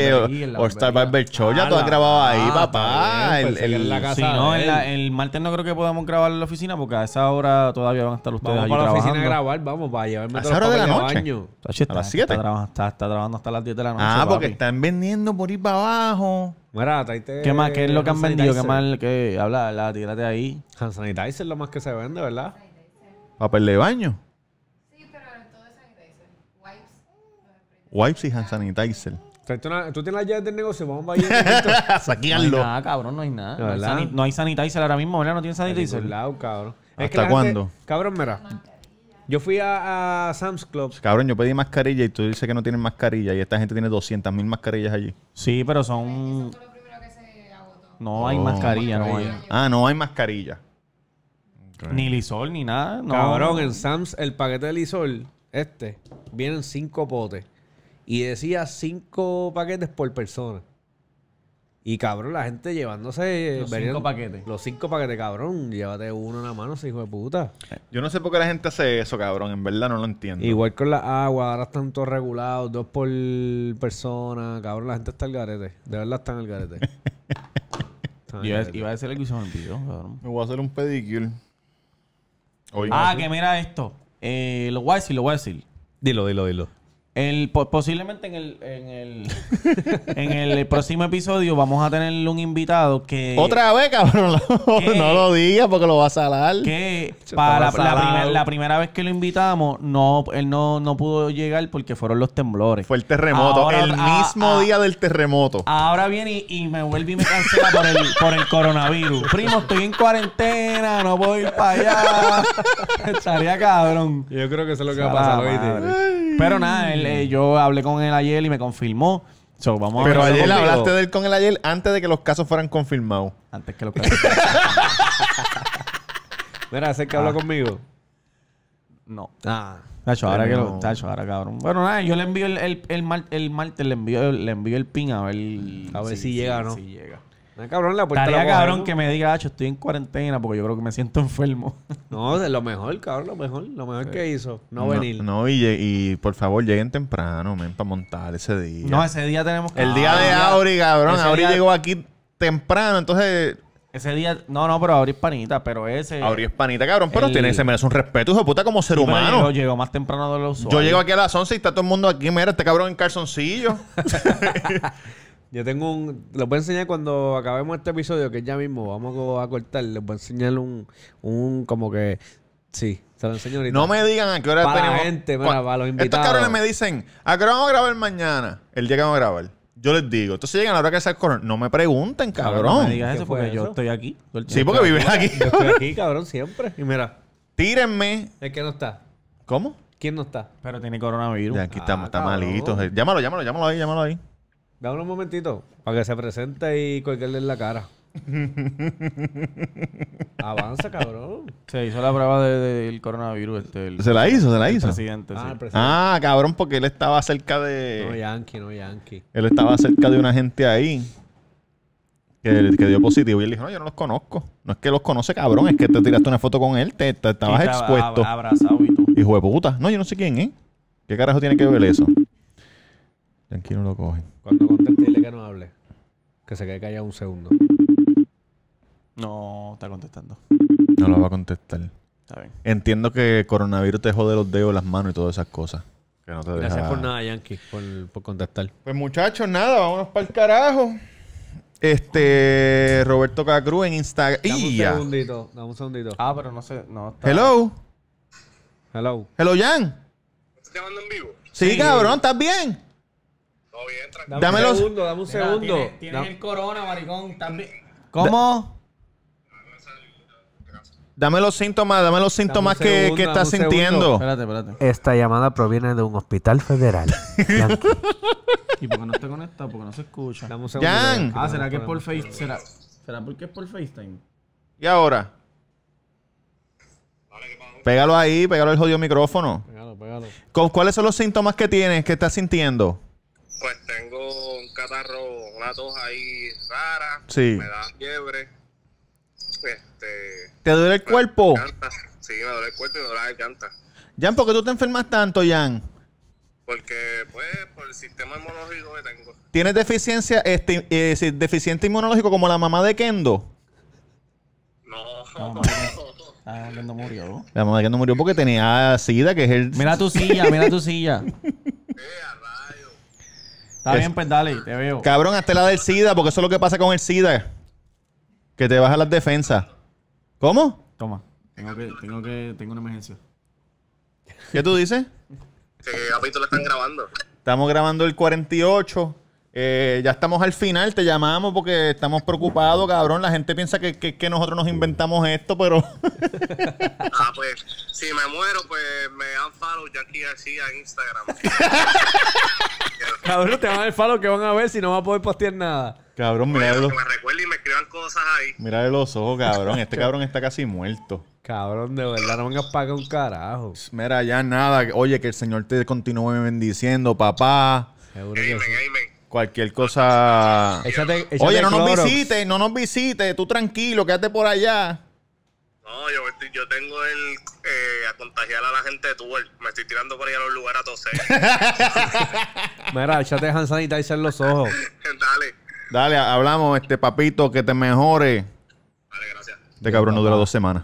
o Star Barber Show, ya tú ah, has grabado ahí, ah, papá. el, en la no, el martes no creo que podamos grabar en la oficina porque a esa hora todavía van a estar ustedes Vamos a la oficina a grabar, vamos, para llevarme a hora de la noche. a las 7. Está, trabajando hasta las 10 de la noche. Ah, porque están vendiendo por ir para abajo. Mira, ¿Qué más? ¿Qué es lo que han vendido? ¿Qué más? ¿Qué? Habla, habla, tírate ahí. Hand sanitizer lo más que se vende, ¿verdad? Papel de baño. Wipes y hand sanitizer. tú tienes las llaves del negocio, vamos a [laughs] Saquearlo. No hay nada, cabrón, no hay nada. No hay, sanitizer ahora mismo, ¿verdad? No tiene sanitizer. Lado, cabrón. ¿Hasta cuándo? cabrón, mira. Yo fui a, Sam's Club. Cabrón, yo pedí mascarilla y tú dices que no tienen mascarilla y esta gente tiene 200 mil mascarillas allí. Sí, pero son... no hay oh, mascarilla, no hay. Ah, no hay mascarilla. Ni lisol, ni nada. Cabrón, en Sam's el paquete de lisol, este, vienen cinco potes. Y decía cinco paquetes por persona. Y cabrón, la gente llevándose. Eh, los cinco paquetes. Los cinco paquetes, cabrón. Llévate uno en la mano, ese hijo de puta. Yo no sé por qué la gente hace eso, cabrón. En verdad no lo entiendo. Igual con la agua, ahora están todos regulados, dos por persona. Cabrón, la gente está el garete. De verdad están el [laughs] garete. iba, a decirle el que hizo el cabrón. Me voy a hacer un pedicure. ah, que mira esto. Eh, lo voy a decir, lo voy a decir. Dilo, dilo, dilo. El, posiblemente en el, en, el, [laughs] en el próximo episodio vamos a tener un invitado que... ¿Otra vez, cabrón? No, lo digas porque lo vas a salar. Que para la, primera vez que lo invitamos, no, él no, no, pudo llegar porque fueron los temblores. Fue el terremoto, el mismo día del terremoto. Ahora viene y, me vuelve y me cancela por el, por el coronavirus. Primo, estoy en cuarentena, no puedo ir para allá. [laughs] Estaría cabrón. Yo creo que eso es lo que va a pasar, hoy pero nada, mm. eh, yo hablé con él ayer y me confirmó. Pero ayer hablaste de él con él ayer antes de que los casos fueran confirmados. Antes que los casos. [laughs] Mira, ¿Hace que habla ah. conmigo? No. Ah. Tacho, ahora que lo. Tacho, ahora cabrón. Bueno, nada, yo le envío el, el, el, martes, le envío, le envío el pin a ver. A ver si, llega o no. No, cabrón, la cabrón que me diga, estoy en cuarentena porque yo creo que me siento [laughs] enfermo. No, de lo mejor, cabrón, lo mejor. Lo mejor que hizo, no, venir. No, y, por favor, lleguen temprano, men, para montar ese día. No, ese día tenemos que... El día de ah, Auri, cabrón. Auri llegó aquí temprano, entonces... Ese día, no, no, pero Auri es panita, pero ese. Auri es panita, cabrón, pero tiene, se merece un respeto, hijo de puta, como ser humano. Yo llego más temprano de los Yo llego aquí a las 11 y está todo el mundo aquí, mira, este cabrón en calzoncillo. [laughs] [laughs] Yo tengo un. Les voy a enseñar cuando acabemos este episodio, que ya mismo vamos a cortar. Les voy a enseñar un. un como que. Sí, se lo enseño ahorita. No me digan a qué hora para tenemos. La gente, para los invitados. Estos cabrones me dicen, ¿a qué hora vamos a grabar mañana? El día que vamos a grabar. Yo les digo, entonces llegan a la hora que sea el coronavirus. No me pregunten, cabrón. No, me digas eso porque yo estoy aquí. Sí, porque vives aquí. Yo estoy aquí, cabrón, siempre. Y mira. Tírenme. El que no está. ¿Cómo? ¿Quién no está? Pero tiene coronavirus. Ya, aquí ah, está malito. Llámalo, llámalo, llámalo ahí, llámalo ahí. Dame un momentito para que se presente y cualquier en la cara. [laughs] Avanza, cabrón. Se hizo la prueba del coronavirus. Este, se la hizo, se la hizo. Ah, ah, cabrón, porque él estaba cerca de. No, Yankee, no, Yankee. Él estaba cerca de una gente ahí que, dio positivo. Y él dijo: No, yo no los conozco. No es que los conoce, cabrón, es que te tiraste una foto con él, te, estabas expuesto. abrazado y tú. Hijo de puta. No, yo no sé quién, ¿eh? ¿Qué carajo tiene que ver eso? Yankee no lo coge. Cuando conteste, dile que no hable. Que se quede callado un segundo. No, está contestando. No lo va a contestar. Está bien. Entiendo que coronavirus te jode los dedos, las manos y todas esas cosas. Que no te Gracias por nada, Yankee, por, contestar. Pues muchachos, nada, vámonos para el carajo. Este, Roberto Cacru en Instagram. Dame un segundito, dame un segundito. Ah, pero no sé, no está... Hello. Hello. Hello, Jan. ¿Estás llamando en vivo? sí. cabrón, ¿estás bien? Dame, un segundo, dame un segundo. Tienes, el corona, maricón. También. ¿Cómo? Dame los síntomas, dame los síntomas que, que estás sintiendo. Espérate, espérate. Esta llamada proviene de un hospital federal. [laughs] ¿Y por qué no está conectado? Porque no se escucha. Dame Ah, ¿será que es por FaceTime? ¿Será, ¿Será porque es por FaceTime? ¿Y ahora? Pégalo ahí, pégalo el jodido micrófono. Pégalo, pégalo. ¿Cuáles son los síntomas que tienes, que estás sintiendo? pues tengo un catarro, una tos ahí rara, sí. me da fiebre. Este, ¿Te duele el cuerpo? sí, me duele el cuerpo y me duele la garganta. Jan, ¿por qué tú te enfermas tanto, Jan? Porque, pues, por el sistema inmunológico que tengo. ¿Tienes deficiencia, este, eh, deficiente inmunológico como la mamá de Kendo? No, no, no. [laughs] Ah, Kendo murió. La mamá de Kendo murió porque tenía sida, que es el... Mira tu silla, mira tu silla. Está bien, pues dale, te veo. Cabrón, hasta la del SIDA, porque eso es lo que pasa con el SIDA. Que te baja las defensas. ¿Cómo? Toma. Tengo que, tengo que, tengo una emergencia. ¿Qué tú dices? Que lo están grabando. Estamos grabando el 48. Eh, ya estamos al final, te llamamos porque estamos preocupados, cabrón. La gente piensa que, que, nosotros nos inventamos esto, pero. [laughs] ah, pues, si me muero, pues me dan follow Jackie así en Instagram. [laughs] cabrón, te van a dar follow que van a ver si no va a poder postear nada. Cabrón, mira. Que me recuerden y me escriban cosas ahí. Mira los ojos, cabrón. Este [laughs] cabrón está casi muerto. Cabrón, de verdad, no vengas para un carajo. Mira, ya nada. Oye, que el Señor te continúe bendiciendo, papá. Seguro que Cualquier cosa. Oye, no nos visite, visites, no nos visites. Tú tranquilo, quédate por allá. No, yo, yo tengo el. Eh, a contagiar a la gente de Tuber. Me estoy tirando por ahí a los lugares a toser. [laughs] Mira, échate y sanitizer los ojos. [laughs] Dale. Dale, hablamos, este papito, que te mejore. Dale, gracias. De este cabrón, no dura dos semanas.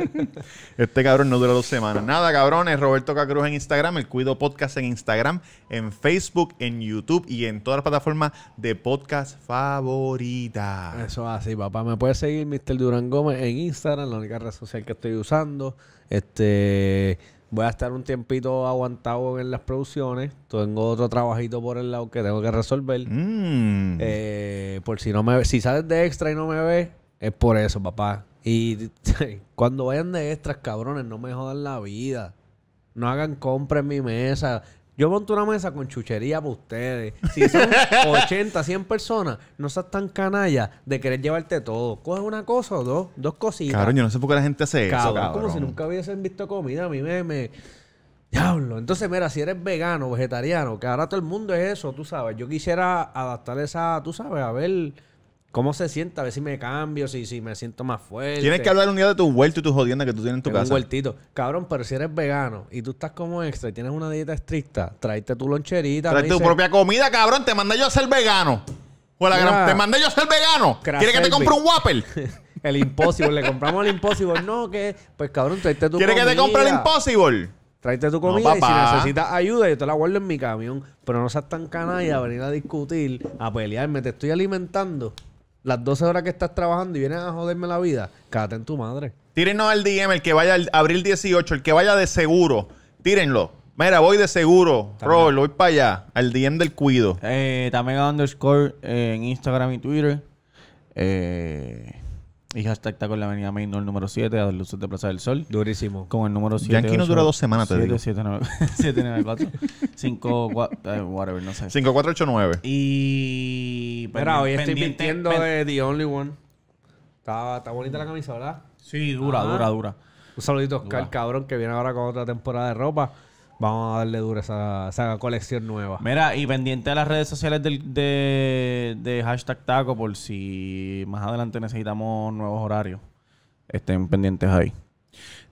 [laughs] este cabrón no dura dos semanas. Nada, cabrones. Roberto Cacruz en Instagram, el Cuido Podcast en Instagram, en Facebook, en YouTube y en todas las plataformas de podcast favoritas. Eso así, papá. Me puedes seguir, Mr. Durán Gómez, en Instagram, la única red social que estoy usando. Este. Voy a estar un tiempito aguantado en las producciones. Tengo otro trabajito por el lado que tengo que resolver. Mm. Eh, por si no me si sales de extra y no me ves, es por eso, papá. Y [laughs] cuando vayan de extras, cabrones, no me jodan la vida. No hagan compras en mi mesa. Yo monto una mesa con chuchería para ustedes. Si son 80, [laughs] 100 personas, no seas tan canalla de querer llevarte todo. Coge una cosa o dos, dos cositas. Cabrón, yo no sé por qué la gente hace eso, cabrón. como si nunca hubiesen visto comida. A mí me, Diablo. Entonces, mira, si eres vegano, vegetariano, que ahora todo el mundo es eso, tú sabes. Yo quisiera adaptar esa, tú sabes, a ver cómo se sienta, a ver si me cambio, si, si me siento más fuerte. Tienes que hablar un día de tu vuelto y tu jodienda que tú tienes en tu casa. Un vueltito. Cabrón, pero si eres vegano y tú estás como extra y tienes una dieta estricta, tráete tu loncherita. Trae tu propia comida, cabrón. Te mandé yo a ser vegano. O Te mandé yo a ser vegano. ¿Quieres que te compre un Whopper? [laughs] el Impossible. Le compramos el Impossible. No, que... Pues, cabrón, tráete tu comida. ¿Quieres que te compre el Impossible? Tráete tu comida y si necesitas ayuda, yo te la guardo en mi camión. Pero no seas tan canalla a venir a discutir, a pelearme. Te estoy alimentando las 12 horas que estás trabajando y vienes a joderme la vida, cállate en tu madre. Tírenos al DM, el que vaya el abril 18, el que vaya de seguro, tírenlo. Mira, voy de seguro, Rol, voy para allá, al DM del cuido. Eh, también a underscore eh, en Instagram y Twitter. Eh, y hashtag está con la Avenida Main, el número 7, a las luces de Plaza del Sol. Durísimo. Con el número 7. Yankee no dura dos semanas, te 7, digo. 794. 4 [laughs] eh, whatever, no sé. 5489. Y. Pero pues, hoy estoy mintiendo de The Only One. Está, está bonita la camisa, ¿verdad? Sí, dura, dura, dura. Un saludito a Oscar, cabrón, que viene ahora con otra temporada de ropa. Vamos a darle dura esa, esa colección nueva. Mira, y pendiente a las redes sociales del, de, hashtag taco por si más adelante necesitamos nuevos horarios. Estén pendientes ahí.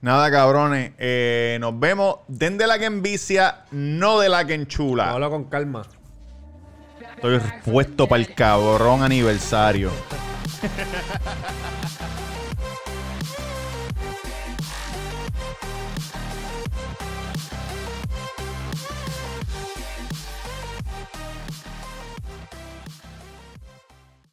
Nada, cabrones. Eh, nos vemos. Den de la que envicia, no de la que enchula. Habla con calma. Estoy puesto para el cabrón aniversario. [laughs]